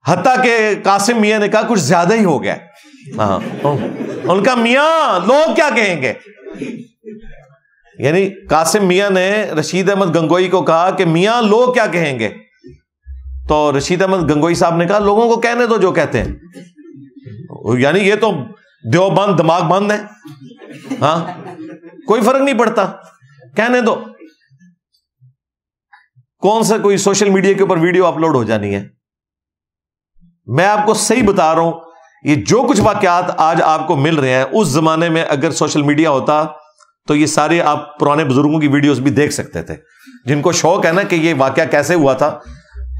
हत्या के कासिम मिया ने कहा कुछ ज्यादा ही हो गया हाँ उनका मिया लोग क्या कहेंगे यानी कासिम मियाँ ने रशीद अहमद गंगोई को कहा कि मियाँ लोग क्या कहेंगे तो रशीद अहमद गंगोई साहब ने कहा लोगों को कहने दो जो कहते हैं यानी ये तो देवबंद दिमाग बंद है हाँ कोई फर्क नहीं पड़ता कहने दो कौन सा कोई सोशल मीडिया के ऊपर वीडियो अपलोड हो जानी है मैं आपको सही बता रहा हूं ये जो कुछ वाकयात आज आपको मिल रहे हैं उस जमाने में अगर सोशल मीडिया होता तो ये सारे आप पुराने बुजुर्गों की वीडियोस भी देख सकते थे जिनको शौक है ना कि ये वाक्य कैसे हुआ था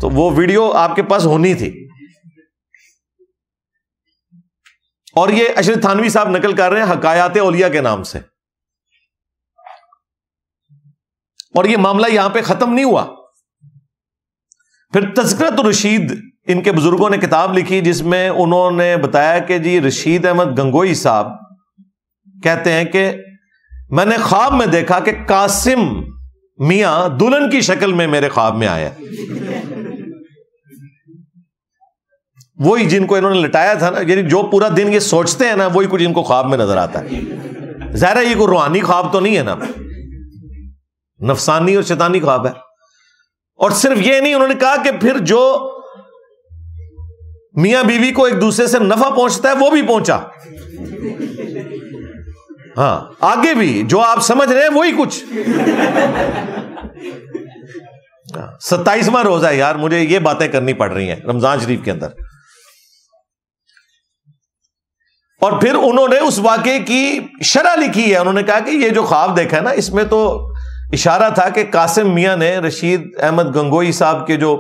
तो वो वीडियो आपके पास होनी थी और ये अशरफ थानवी साहब नकल कर रहे हैं हकायात ओलिया के नाम से और ये मामला यहां पे खत्म नहीं हुआ फिर तस्करत रशीद इनके बुजुर्गों ने किताब लिखी जिसमें उन्होंने बताया कि जी रशीद अहमद गंगोई साहब कहते हैं कि मैंने ख्वाब में देखा कि कासिम मियां दुल्हन की शक्ल में मेरे ख्वाब में आया वही जिनको इन्होंने लटाया था ना यानी जो पूरा दिन ये सोचते हैं ना वही कुछ इनको ख्वाब में नजर आता है जहरा ये कोई रूहानी ख्वाब तो नहीं है ना नफसानी और शैतानी ख्वाब है और सिर्फ ये नहीं उन्होंने कहा कि फिर जो मियां बीवी को एक दूसरे से नफा पहुंचता है वो भी पहुंचा हाँ आगे भी जो आप समझ रहे हैं वही कुछ हाँ, सत्ताईसवां रोजा यार मुझे ये बातें करनी पड़ रही हैं रमजान शरीफ के अंदर और फिर उन्होंने उस वाक्य की शरा लिखी है उन्होंने कहा कि ये जो ख्वाब देखा है ना इसमें तो इशारा था कि कासिम मियां ने रशीद अहमद गंगोई साहब के जो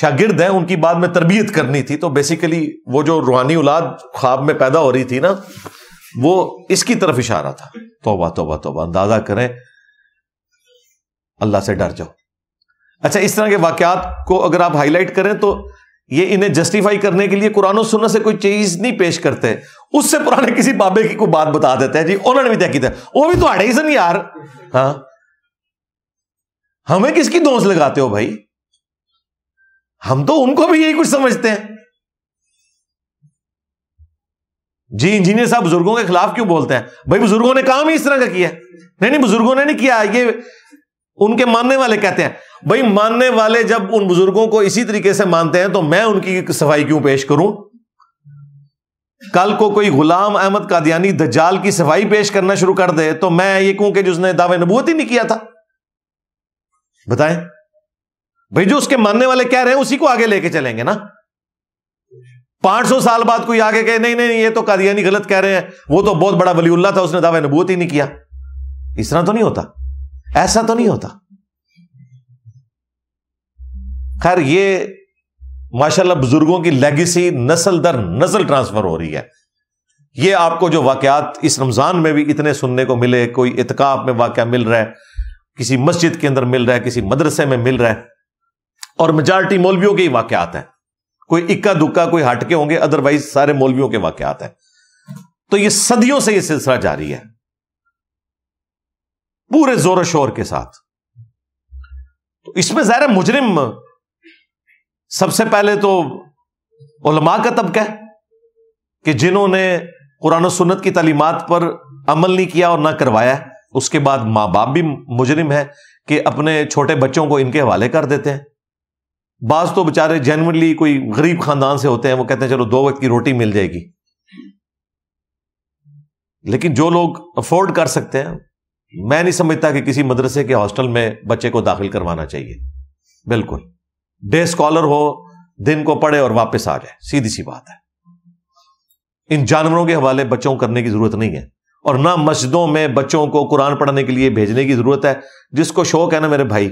शागिर्द हैं उनकी बाद में तरबियत करनी थी तो बेसिकली वो जो रूहानी औलाद ख्वाब में पैदा हो रही थी ना वो इसकी तरफ इशारा था तोबा तोबा तोबा अंदाजा करें अल्लाह से डर जाओ अच्छा इस तरह के वाकयात को अगर आप हाईलाइट करें तो ये इन्हें जस्टिफाई करने के लिए कुरान और सुनने से कोई चीज नहीं पेश करते उससे पुराने किसी बाबे की कोई बात बता देते हैं जी उन्होंने भी तय किया वो भी तो ही सन यार हाँ हमें किसकी दोष लगाते हो भाई हम तो उनको भी यही कुछ समझते हैं जी इंजीनियर साहब बुजुर्गों के खिलाफ क्यों बोलते हैं भाई बुजुर्गों ने काम ही इस तरह का किया नहीं नहीं बुजुर्गों ने नहीं किया ये उनके मानने वाले कहते हैं भाई मानने वाले जब उन बुजुर्गों को इसी तरीके से मानते हैं तो मैं उनकी सफाई क्यों पेश करूं कल को कोई गुलाम अहमद कादियानी दज्जाल की सफाई पेश करना शुरू कर दे तो मैं ये कहूं कि जिसने दावे नबूत ही नहीं किया था बताएं भाई जो उसके मानने वाले कह रहे हैं उसी को आगे लेके चलेंगे ना पांच सौ साल बाद कोई आगे कहे नहीं नहीं ये तो कादियानी गलत कह रहे हैं वो तो बहुत बड़ा वलीउल्ला था उसने दावा नबूत ही नहीं किया इस तरह तो नहीं होता ऐसा तो नहीं होता खैर ये माशाल्लाह बुजुर्गों की लेगेसी नस्ल दर नस्ल ट्रांसफर हो रही है ये आपको जो वाकयात इस रमज़ान में भी इतने सुनने को मिले कोई इतकाब में वाक़ मिल रहा है किसी मस्जिद के अंदर मिल रहा है किसी मदरसे में मिल रहा है और मेजॉरिटी मौलवियों के ही वाकयात हैं कोई इक्का दुक्का कोई हटके होंगे अदरवाइज सारे मौलवियों के वाकत हैं तो ये सदियों से ये सिलसिला जारी है पूरे जोर शोर के साथ तो इसमें जहर मुजरिम सबसे पहले तो उलमा का तबका है कि जिन्होंने कुरान सुन्नत की तालीमत पर अमल नहीं किया और ना करवाया उसके बाद मां बाप भी मुजरिम है कि अपने छोटे बच्चों को इनके हवाले कर देते हैं बाज तो बेचारे जेनवनली कोई गरीब खानदान से होते हैं वो कहते हैं चलो दो वक्त की रोटी मिल जाएगी लेकिन जो लोग अफोर्ड कर सकते हैं मैं नहीं समझता कि किसी मदरसे के हॉस्टल में बच्चे को दाखिल करवाना चाहिए बिल्कुल डे स्कॉलर हो दिन को पढ़े और वापस आ जाए सीधी सी बात है इन जानवरों के हवाले बच्चों को करने की जरूरत नहीं है और ना मस्जिदों में बच्चों को कुरान पढ़ने के लिए भेजने की जरूरत है जिसको शौक है ना मेरे भाई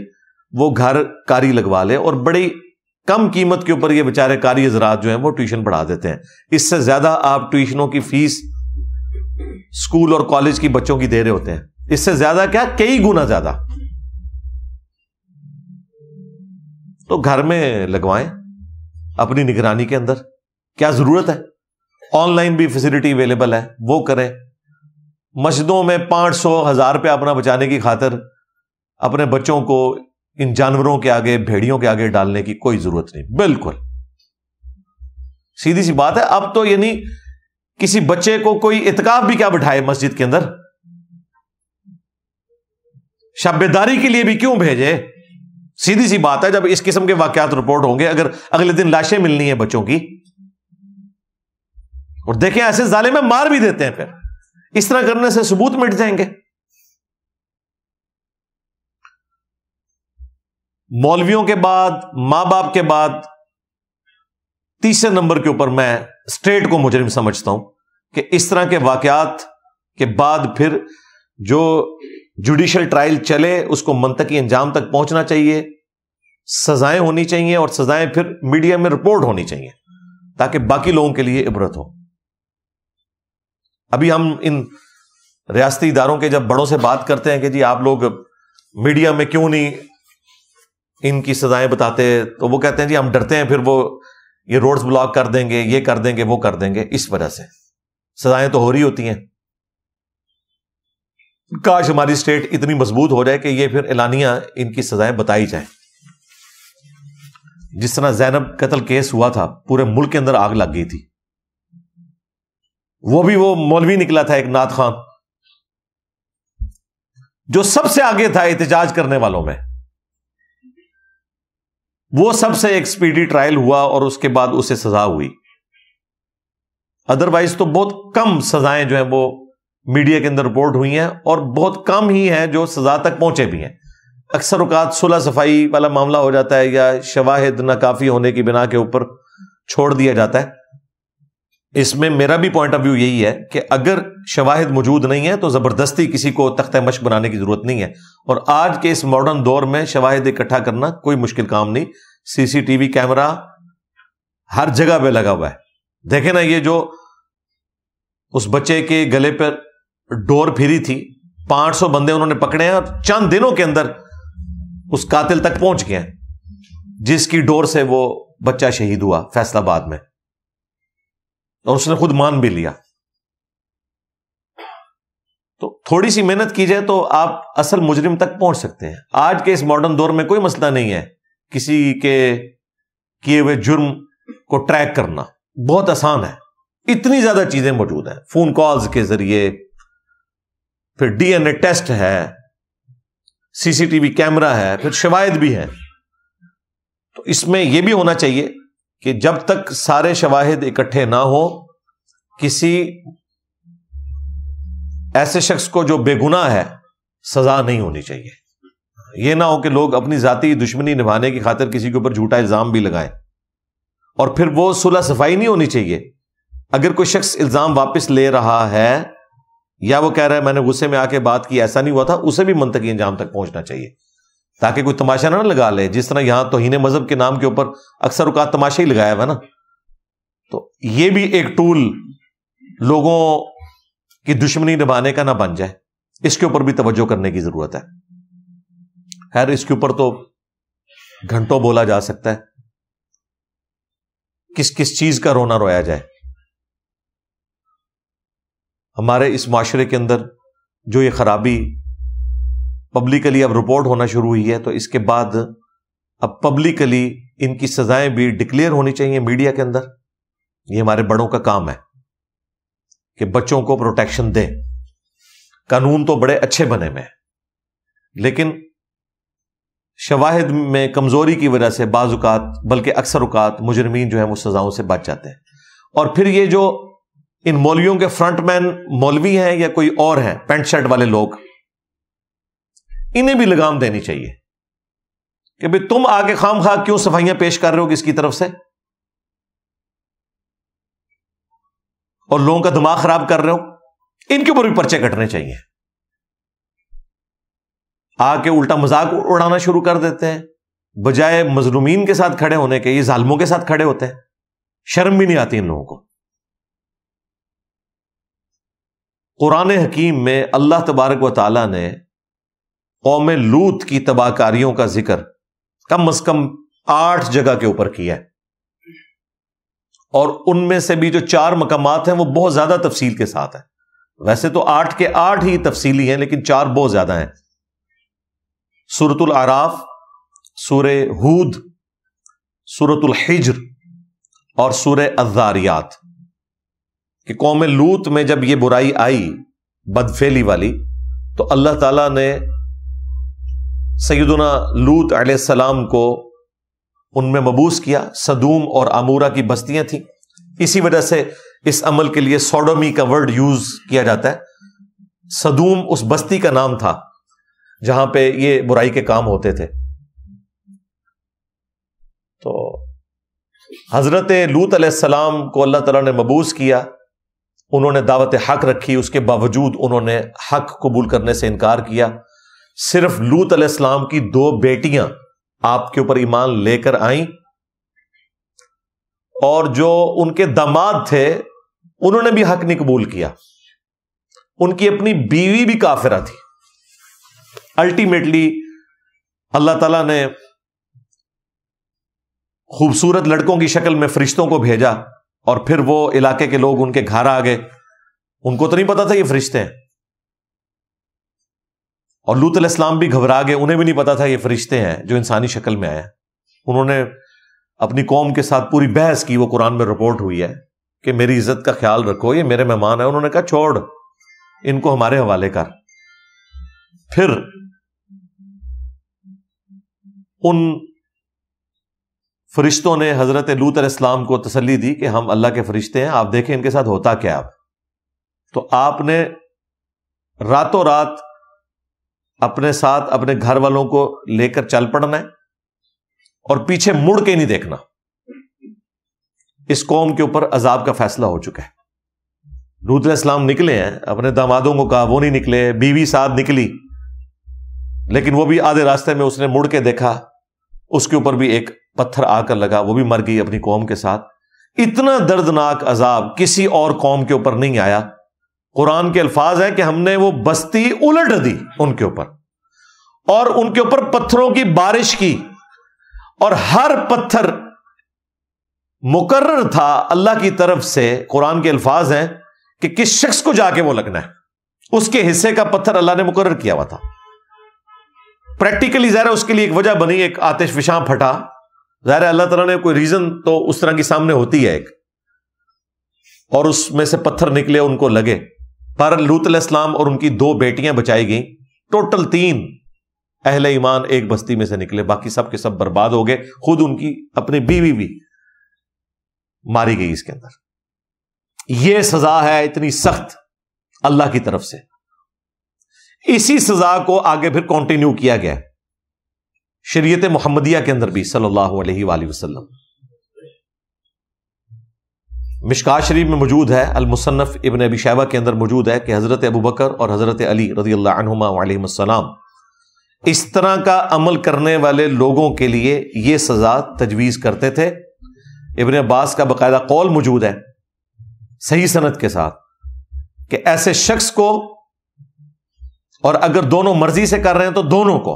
वो घर कारी लगवा ले और बड़ी कम कीमत के ऊपर ये बेचारे कारी हजरात जो हैं वो ट्यूशन पढ़ा देते हैं इससे ज्यादा आप ट्यूशनों की फीस स्कूल और कॉलेज की बच्चों की दे रहे होते हैं इससे ज्यादा क्या कई गुना ज्यादा तो घर में लगवाएं अपनी निगरानी के अंदर क्या जरूरत है ऑनलाइन भी फैसिलिटी अवेलेबल है वो करें मस्जिदों में पांच सौ हजार रुपया अपना बचाने की खातर अपने बच्चों को इन जानवरों के आगे भेड़ियों के आगे डालने की कोई जरूरत नहीं बिल्कुल सीधी सी बात है अब तो यानी किसी बच्चे को कोई इतकाफ भी क्या बिठाए मस्जिद के अंदर शब्बेदारी के लिए भी क्यों भेजे सीधी सी बात है जब इस किस्म के वाकयात रिपोर्ट होंगे अगर अगले दिन लाशें मिलनी है बच्चों की और देखें ऐसे जाले में मार भी देते हैं फिर इस तरह करने से सबूत मिट जाएंगे मौलवियों के बाद मां बाप के बाद तीसरे नंबर के ऊपर मैं स्टेट को मुजरिम समझता हूं कि इस तरह के वाकयात के बाद फिर जो जुडिशल ट्रायल चले उसको मनतकी अंजाम तक पहुंचना चाहिए सजाएं होनी चाहिए और सजाएं फिर मीडिया में रिपोर्ट होनी चाहिए ताकि बाकी लोगों के लिए इबरत हो अभी हम इन रियाती इदारों के जब बड़ों से बात करते हैं कि जी आप लोग मीडिया में क्यों नहीं इनकी सजाएं बताते तो वो कहते हैं जी हम डरते हैं फिर वो ये रोड्स ब्लॉक कर देंगे ये कर देंगे वो कर देंगे इस वजह से सजाएं तो हो रही होती हैं काश हमारी स्टेट इतनी मजबूत हो जाए कि ये फिर एलानिया इनकी सजाएं बताई जाए जिस तरह जैनब कतल केस हुआ था पूरे मुल्क के अंदर आग लग गई थी वो भी वो मौलवी निकला था एक नाथ खान जो सबसे आगे था एहतजाज करने वालों में वो सबसे एक स्पीडी ट्रायल हुआ और उसके बाद उसे सजा हुई अदरवाइज तो बहुत कम सजाएं जो है वो मीडिया के अंदर रिपोर्ट हुई हैं और बहुत कम ही हैं जो सजा तक पहुंचे भी हैं अक्सर उकात सुलह सफाई वाला मामला हो जाता है या शवाहिद नाकाफी होने की बिना के ऊपर छोड़ दिया जाता है इसमें मेरा भी पॉइंट ऑफ व्यू यही है कि अगर शवाहिद मौजूद नहीं है तो ज़बरदस्ती किसी को तख्त मश बनाने की ज़रूरत नहीं है और आज के इस मॉडर्न दौर में शवाहिद इकट्ठा करना कोई मुश्किल काम नहीं सीसीटीवी कैमरा हर जगह पर लगा हुआ है देखे ना ये जो उस बच्चे के गले पर डोर फिरी थी 500 बंदे उन्होंने पकड़े हैं और चंद दिनों के अंदर उस कातिल तक पहुंच गए जिसकी डोर से वो बच्चा शहीद हुआ फैसलाबाद में और उसने खुद मान भी लिया तो थोड़ी सी मेहनत की जाए तो आप असल मुजरिम तक पहुंच सकते हैं आज के इस मॉडर्न दौर में कोई मसला नहीं है किसी के किए हुए जुर्म को ट्रैक करना बहुत आसान है इतनी ज्यादा चीजें मौजूद हैं फोन कॉल्स के जरिए फिर डीएनए टेस्ट है सीसीटीवी कैमरा है फिर शवायद भी है तो इसमें यह भी होना चाहिए कि जब तक सारे शवाहिद इकट्ठे ना हो किसी ऐसे शख्स को जो बेगुनाह है सजा नहीं होनी चाहिए यह ना हो कि लोग अपनी जाति दुश्मनी निभाने की खातिर किसी के ऊपर झूठा इल्जाम भी लगाए और फिर वो सुलह सफाई नहीं होनी चाहिए अगर कोई शख्स इल्जाम वापस ले रहा है या वो कह रहा है मैंने गुस्से में आके बात की ऐसा नहीं हुआ था उसे भी मनतकी इंजाम तक पहुंचना चाहिए ताकि कोई तमाशा ना लगा ले जिस तरह यहां तो हीने मजहब के नाम के ऊपर अक्सर उका तमाशा ही लगाया हुआ ना तो ये भी एक टूल लोगों की दुश्मनी निभाने का ना बन जाए इसके ऊपर भी तवज्जो करने की जरूरत है खैर इसके ऊपर तो घंटों बोला जा सकता है किस किस चीज का रोना रोया जाए हमारे इस माशरे के अंदर जो ये खराबी पब्लिकली अब रिपोर्ट होना शुरू हुई है तो इसके बाद अब पब्लिकली इनकी सजाएं भी डिक्लेयर होनी चाहिए मीडिया के अंदर ये हमारे बड़ों का काम है कि बच्चों को प्रोटेक्शन दें कानून तो बड़े अच्छे बने में लेकिन शवाहिद में कमजोरी की वजह से बाजुकात बल्कि अक्सर उकात मुजरमीन जो है वो सजाओं से बच जाते हैं और फिर ये जो इन मौलवियों के फ्रंटमैन मौलवी हैं या कोई और हैं पेंट शर्ट वाले लोग इन्हें भी लगाम देनी चाहिए कि भाई तुम आके खाम खा क्यों सफाइयां पेश कर रहे हो किसकी तरफ से और लोगों का दिमाग खराब कर रहे हो इनके ऊपर भी पर्चे कटने चाहिए आके उल्टा मजाक उड़ाना शुरू कर देते हैं बजाय मजलूमीन के साथ खड़े होने के ये जालमों के साथ खड़े होते हैं शर्म भी नहीं आती इन लोगों को कुरान हकीम में अल्लाह तबारक व ताला ने कौम लूत की तबाहकारियों का जिक्र कम अज कम आठ जगह के ऊपर किया है और उनमें से भी जो चार मकामात हैं वो बहुत ज्यादा तफसील के साथ हैं वैसे तो आठ के आठ ही तफसीली हैं लेकिन चार बहुत ज्यादा हैं सूरतुल आराफ सूर हूद सूरतुल हिजर और सूर अजारियात कि कौम लूत में जब ये बुराई आई बदफेली वाली तो अल्लाह ताला ने सैदना लूत आसमाम को उनमें मबूस किया सदूम और आमूरा की बस्तियां थी इसी वजह से इस अमल के लिए सोडोमी का वर्ड यूज किया जाता है सदूम उस बस्ती का नाम था जहां पे ये बुराई के काम होते थे तो हजरत लूत अलैहिस्सलाम को अल्लाह तला ने मबूस किया उन्होंने दावत हक रखी उसके बावजूद उन्होंने हक कबूल करने से इनकार किया सिर्फ लूत अलैहिस्सलाम की दो बेटियां आपके ऊपर ईमान लेकर आईं और जो उनके दामाद थे उन्होंने भी हक नहीं कबूल किया उनकी अपनी बीवी भी काफिरा थी अल्टीमेटली अल्लाह ताला ने खूबसूरत लड़कों की शक्ल में फरिश्तों को भेजा और फिर वो इलाके के लोग उनके घर आ गए उनको तो नहीं पता था ये फरिश्ते हैं और लूत इस्लाम भी घबरा गए उन्हें भी नहीं पता था ये फरिश्ते हैं जो इंसानी शक्ल में आए हैं उन्होंने अपनी कौम के साथ पूरी बहस की वो कुरान में रिपोर्ट हुई है कि मेरी इज्जत का ख्याल रखो ये मेरे मेहमान है उन्होंने कहा छोड़ इनको हमारे हवाले कर फिर उन फरिश्तों ने हजरत लूत इस्लाम को तसली दी कि हम अल्लाह के फरिश्ते हैं आप देखें इनके साथ होता क्या आप तो आपने रातों रात अपने साथ अपने घर वालों को लेकर चल पड़ना है और पीछे मुड़ के नहीं देखना इस कौम के ऊपर अजाब का फैसला हो चुका है नूत इस्लाम निकले हैं अपने दामादों को कहा वो नहीं निकले बीवी साथ निकली लेकिन वो भी आधे रास्ते में उसने मुड़ के देखा उसके ऊपर भी एक पत्थर आकर लगा वो भी मर गई अपनी कौम के साथ इतना दर्दनाक अजाब किसी और कौम के ऊपर नहीं आया कुरान के अल्फाज हैं कि हमने वो बस्ती उलट दी उनके ऊपर और उनके ऊपर पत्थरों की बारिश की और हर पत्थर मुकर्र था अल्लाह की तरफ से कुरान के अल्फाज हैं कि किस शख्स को जाके वो लगना है उसके हिस्से का पत्थर अल्लाह ने मुकर्र किया हुआ था प्रैक्टिकली जहरा उसके लिए एक वजह बनी एक आतिश फिशा फटा जहरा अल्लाह तला ने कोई रीज़न तो उस तरह की सामने होती है एक और उसमें से पत्थर निकले उनको लगे पर लूत इस्लाम और उनकी दो बेटियां बचाई गई टोटल तीन अहल ईमान एक बस्ती में से निकले बाकी सब के सब बर्बाद हो गए खुद उनकी अपनी बीवी भी मारी गई इसके अंदर यह सजा है इतनी सख्त अल्लाह की तरफ से इसी सजा को आगे फिर कंटिन्यू किया गया शरीयत मोहम्मदिया के अंदर भी सल्लल्लाहु अलैहि वसल्लम मिशका शरीफ में मौजूद है अलमुसनफ़ इबन अबी शैबा के अंदर मौजूद है कि हज़रत अबू बकर और हज़रत अली रजी अल्लाम इस तरह का अमल करने वाले लोगों के लिए ये सज़ा तजवीज़ करते थे इबन अब्बास का बाकायदा कौल मौजूद है सही सनत के साथ कि ऐसे शख्स को और अगर दोनों मर्जी से कर रहे हैं तो दोनों को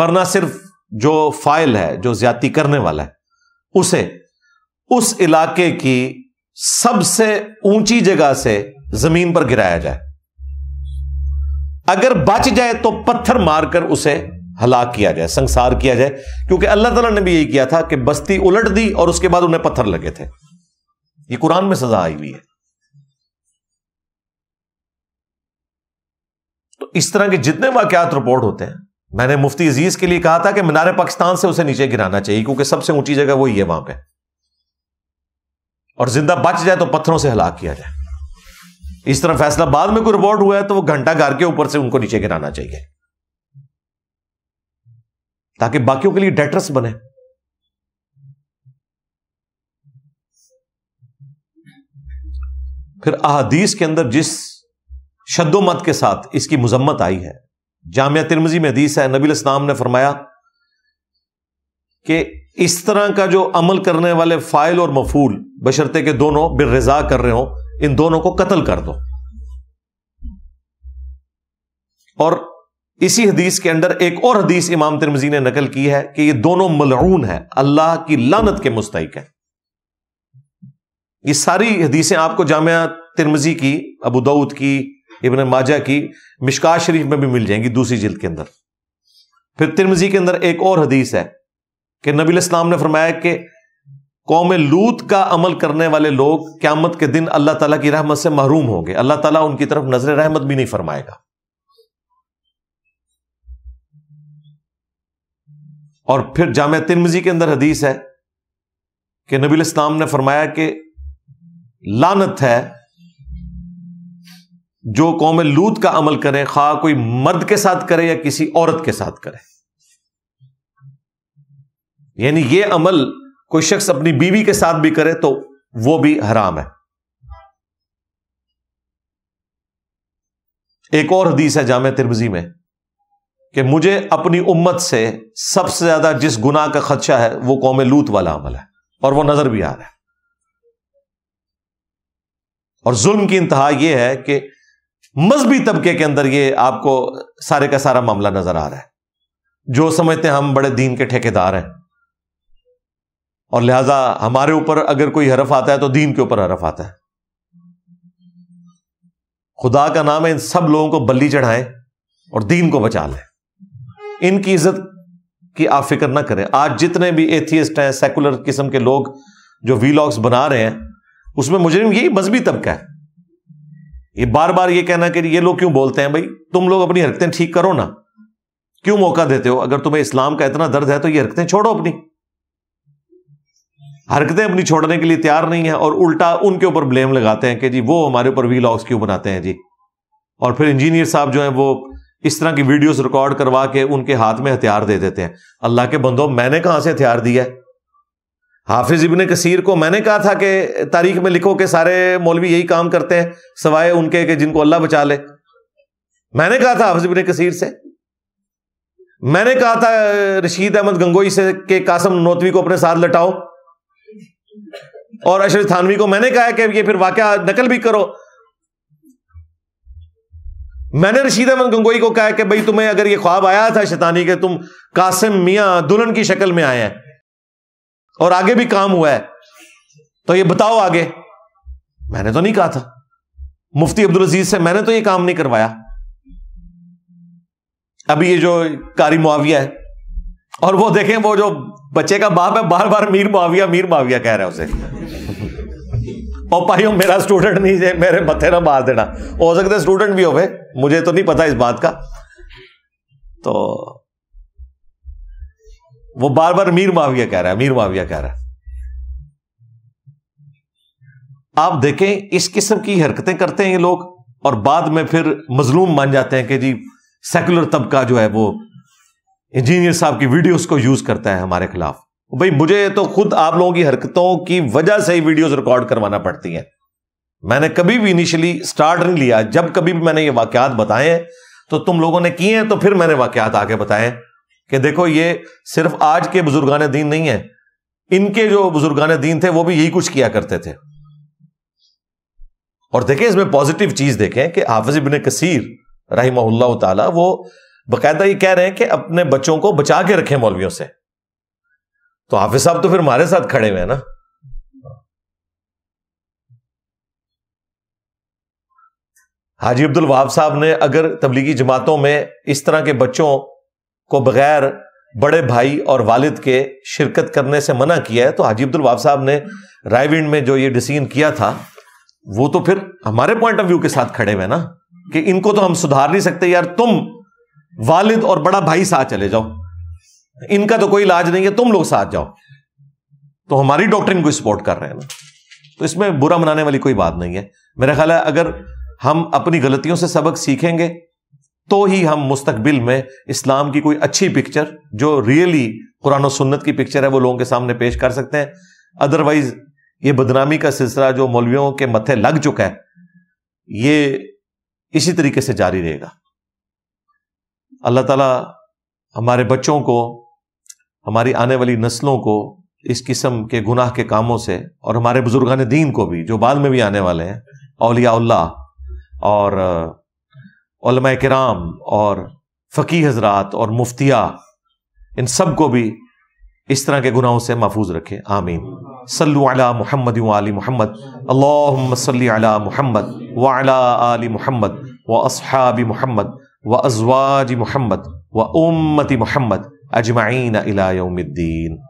वरना सिर्फ जो फाइल है जो ज्यादा करने वाला है उसे उस इलाके की सबसे ऊंची जगह से जमीन पर गिराया जाए अगर बच जाए तो पत्थर मारकर उसे हलाक किया जाए संसार किया जाए क्योंकि अल्लाह तला ने भी यही किया था कि बस्ती उलट दी और उसके बाद उन्हें पत्थर लगे थे ये कुरान में सजा आई हुई है तो इस तरह के जितने वाकत रिपोर्ट होते हैं मैंने मुफ्ती अजीज के लिए कहा था कि मीनार पाकिस्तान से उसे नीचे गिराना चाहिए क्योंकि सबसे ऊंची जगह वही है वहां पर और जिंदा बच जाए तो पत्थरों से हलाक किया जाए इस तरह फैसला बाद में कोई रिपोर्ट हुआ है तो वो घंटा घर के ऊपर से उनको नीचे गिराना चाहिए ताकि बाकियों के लिए डेटरस बने फिर अहदीस के अंदर जिस शद्दोमत के साथ इसकी मजम्मत आई है जामिया तिरमजी में हदीस है नबी इस्लाम ने फरमाया कि इस तरह का जो अमल करने वाले फाइल और मफूल बशरते के दोनों बिर रजा कर रहे हो इन दोनों को कत्ल कर दो और इसी हदीस के अंदर एक और हदीस इमाम तिरमजी ने नकल की है कि ये दोनों मलरून है अल्लाह की लानत के मुस्तक है ये सारी हदीसें आपको जामिया तिरमजी की अबू दाऊद की इबन माजा की मिशका शरीफ में भी मिल जाएंगी दूसरी जिल्द के अंदर फिर तिरमजी के अंदर एक और हदीस है कि नबी इस्लाम ने फरमाया कि कौम लूत का अमल करने वाले लोग क्यामत के दिन अल्लाह तला की रहमत से महरूम होंगे अल्लाह ताला उनकी तरफ नजर रहमत भी नहीं फरमाएगा और फिर जाम तिरमजी के अंदर हदीस है कि नबी इस्लाम ने फरमाया कि लानत है जो कौम लूत का अमल करें खा कोई मर्द के साथ करे या किसी औरत के साथ करे यानी ये अमल कोई शख्स अपनी बीवी के साथ भी करे तो वो भी हराम है एक और हदीस है जाम तिरमजी में कि मुझे अपनी उम्मत से सबसे ज्यादा जिस गुना का खदशा है वो कौम लूत वाला अमल है और वो नजर भी आ रहा है और जुल्म की इंतहा यह है कि मजहबी तबके के अंदर यह आपको सारे का सारा मामला नजर आ रहा है जो समझते हैं हम बड़े दीन के ठेकेदार हैं और लिहाजा हमारे ऊपर अगर कोई हरफ आता है तो दीन के ऊपर हरफ आता है खुदा का नाम है इन सब लोगों को बल्ली चढ़ाएं और दीन को बचा लें इनकी इज्जत की आप फिक्र ना करें आज जितने भी एथियस्ट हैं सेकुलर किस्म के लोग जो वीलॉग्स बना रहे हैं उसमें मुजरिम यही मजहबी तबका है ये बार बार ये कहना कि ये लोग क्यों बोलते हैं भाई तुम लोग अपनी हरकतें ठीक करो ना क्यों मौका देते हो अगर तुम्हें इस्लाम का इतना दर्द है तो ये हरकतें छोड़ो अपनी हरकतें अपनी छोड़ने के लिए तैयार नहीं है और उल्टा उनके ऊपर ब्लेम लगाते हैं कि जी वो हमारे ऊपर वी लॉग्स क्यों बनाते हैं जी और फिर इंजीनियर साहब जो है वो इस तरह की वीडियोस रिकॉर्ड करवा के उनके हाथ में हथियार दे देते हैं अल्लाह के बंदो मैंने कहां से हथियार दिया है हाफिज इबन कसीर को मैंने कहा था कि तारीख में लिखो कि सारे मौलवी यही काम करते हैं सवाए उनके के जिनको अल्लाह बचा ले मैंने कहा था हाफिज इबन कसीर से मैंने कहा था रशीद अहमद गंगोई से कि कासम नोतवी को अपने साथ लटाओ और अशरफ थानवी को मैंने कहा कि ये फिर वाक्य नकल भी करो मैंने रशीद अहमद गंगोई को कहा कि भाई तुम्हें अगर ये ख्वाब आया था शैतानी के तुम कासिम मियाँ दुल्हन की शक्ल में आए हैं और आगे भी काम हुआ है तो ये बताओ आगे मैंने तो नहीं कहा था मुफ्ती अब्दुल अजीज से मैंने तो ये काम नहीं करवाया अभी ये जो कारी मुआविया है और वो देखें वो जो बच्चे का बाप है बार बार मीर माविया मीर माविया कह रहे हैं उसे और भाइयों मेरा स्टूडेंट नहीं है मेरे मथे ना मार देना हो सकता है स्टूडेंट भी हो भाई मुझे तो नहीं पता इस बात का तो वो बार बार मीर माविया कह रहा है मीर माविया कह रहा है आप देखें इस किस्म की हरकतें करते हैं ये लोग और बाद में फिर मजलूम मान जाते हैं कि जी सेकुलर तबका जो है वो इंजीनियर साहब की वीडियोस को यूज करता है हमारे खिलाफ भाई मुझे तो खुद आप लोगों की हरकतों की वजह से ही वीडियोस रिकॉर्ड करवाना पड़ती है मैंने कभी भी इनिशियली स्टार्ट नहीं लिया जब कभी भी मैंने ये वाक्यात बताए हैं तो तुम लोगों ने किए हैं तो फिर मैंने वाक्यात आके बताए कि देखो ये सिर्फ आज के बुजुर्गान दीन नहीं है इनके जो बुजुर्गान दीन थे वो भी यही कुछ किया करते थे और देखें इसमें पॉजिटिव चीज देखें कि हाफिज इबन कसीर रही वो बकायदा ये कह रहे हैं कि अपने बच्चों को बचा के रखें मौलवियों से तो हाफिज साहब तो फिर हमारे साथ खड़े हुए हैं ना हाजी अब्दुल वहाब साहब ने अगर तबलीगी जमातों में इस तरह के बच्चों को बगैर बड़े भाई और वालिद के शिरकत करने से मना किया है तो हाजी अब्दुल वहाब साहब ने रायविंड में जो ये डिसीजन किया था वो तो फिर हमारे पॉइंट ऑफ व्यू के साथ खड़े हुए ना कि इनको तो हम सुधार नहीं सकते यार तुम वालिद और बड़ा भाई साथ चले जाओ इनका तो कोई इलाज नहीं है तुम लोग साथ जाओ तो हमारी डॉक्टर इनको सपोर्ट कर रहे हैं ना तो इसमें बुरा मनाने वाली कोई बात नहीं है मेरा ख्याल है अगर हम अपनी गलतियों से सबक सीखेंगे तो ही हम मुस्तकबिल में इस्लाम की कोई अच्छी पिक्चर जो रियली कुरान और सुन्नत की पिक्चर है वो लोगों के सामने पेश कर सकते हैं अदरवाइज ये बदनामी का सिलसिला जो मौलवियों के मथे लग चुका है ये इसी तरीके से जारी रहेगा अल्लाह ताला हमारे बच्चों को हमारी आने वाली नस्लों को इस किस्म के गुनाह के कामों से और हमारे बुजुर्गान दीन को भी जो बाद में भी आने वाले हैं अलियाल्ला और कराम और फ़की हजरात और मुफ्तिया इन सब को भी इस तरह के गुनाहों से महफूज रखे आमीन सल्लु अला मुहम्मद वाली अल्लाह सल अला मोहम्मद वाला आली मोहम्मद व असहाबी मोहम्मद وأزواج محمد وأمة محمد أجمعين إلى يوم الدين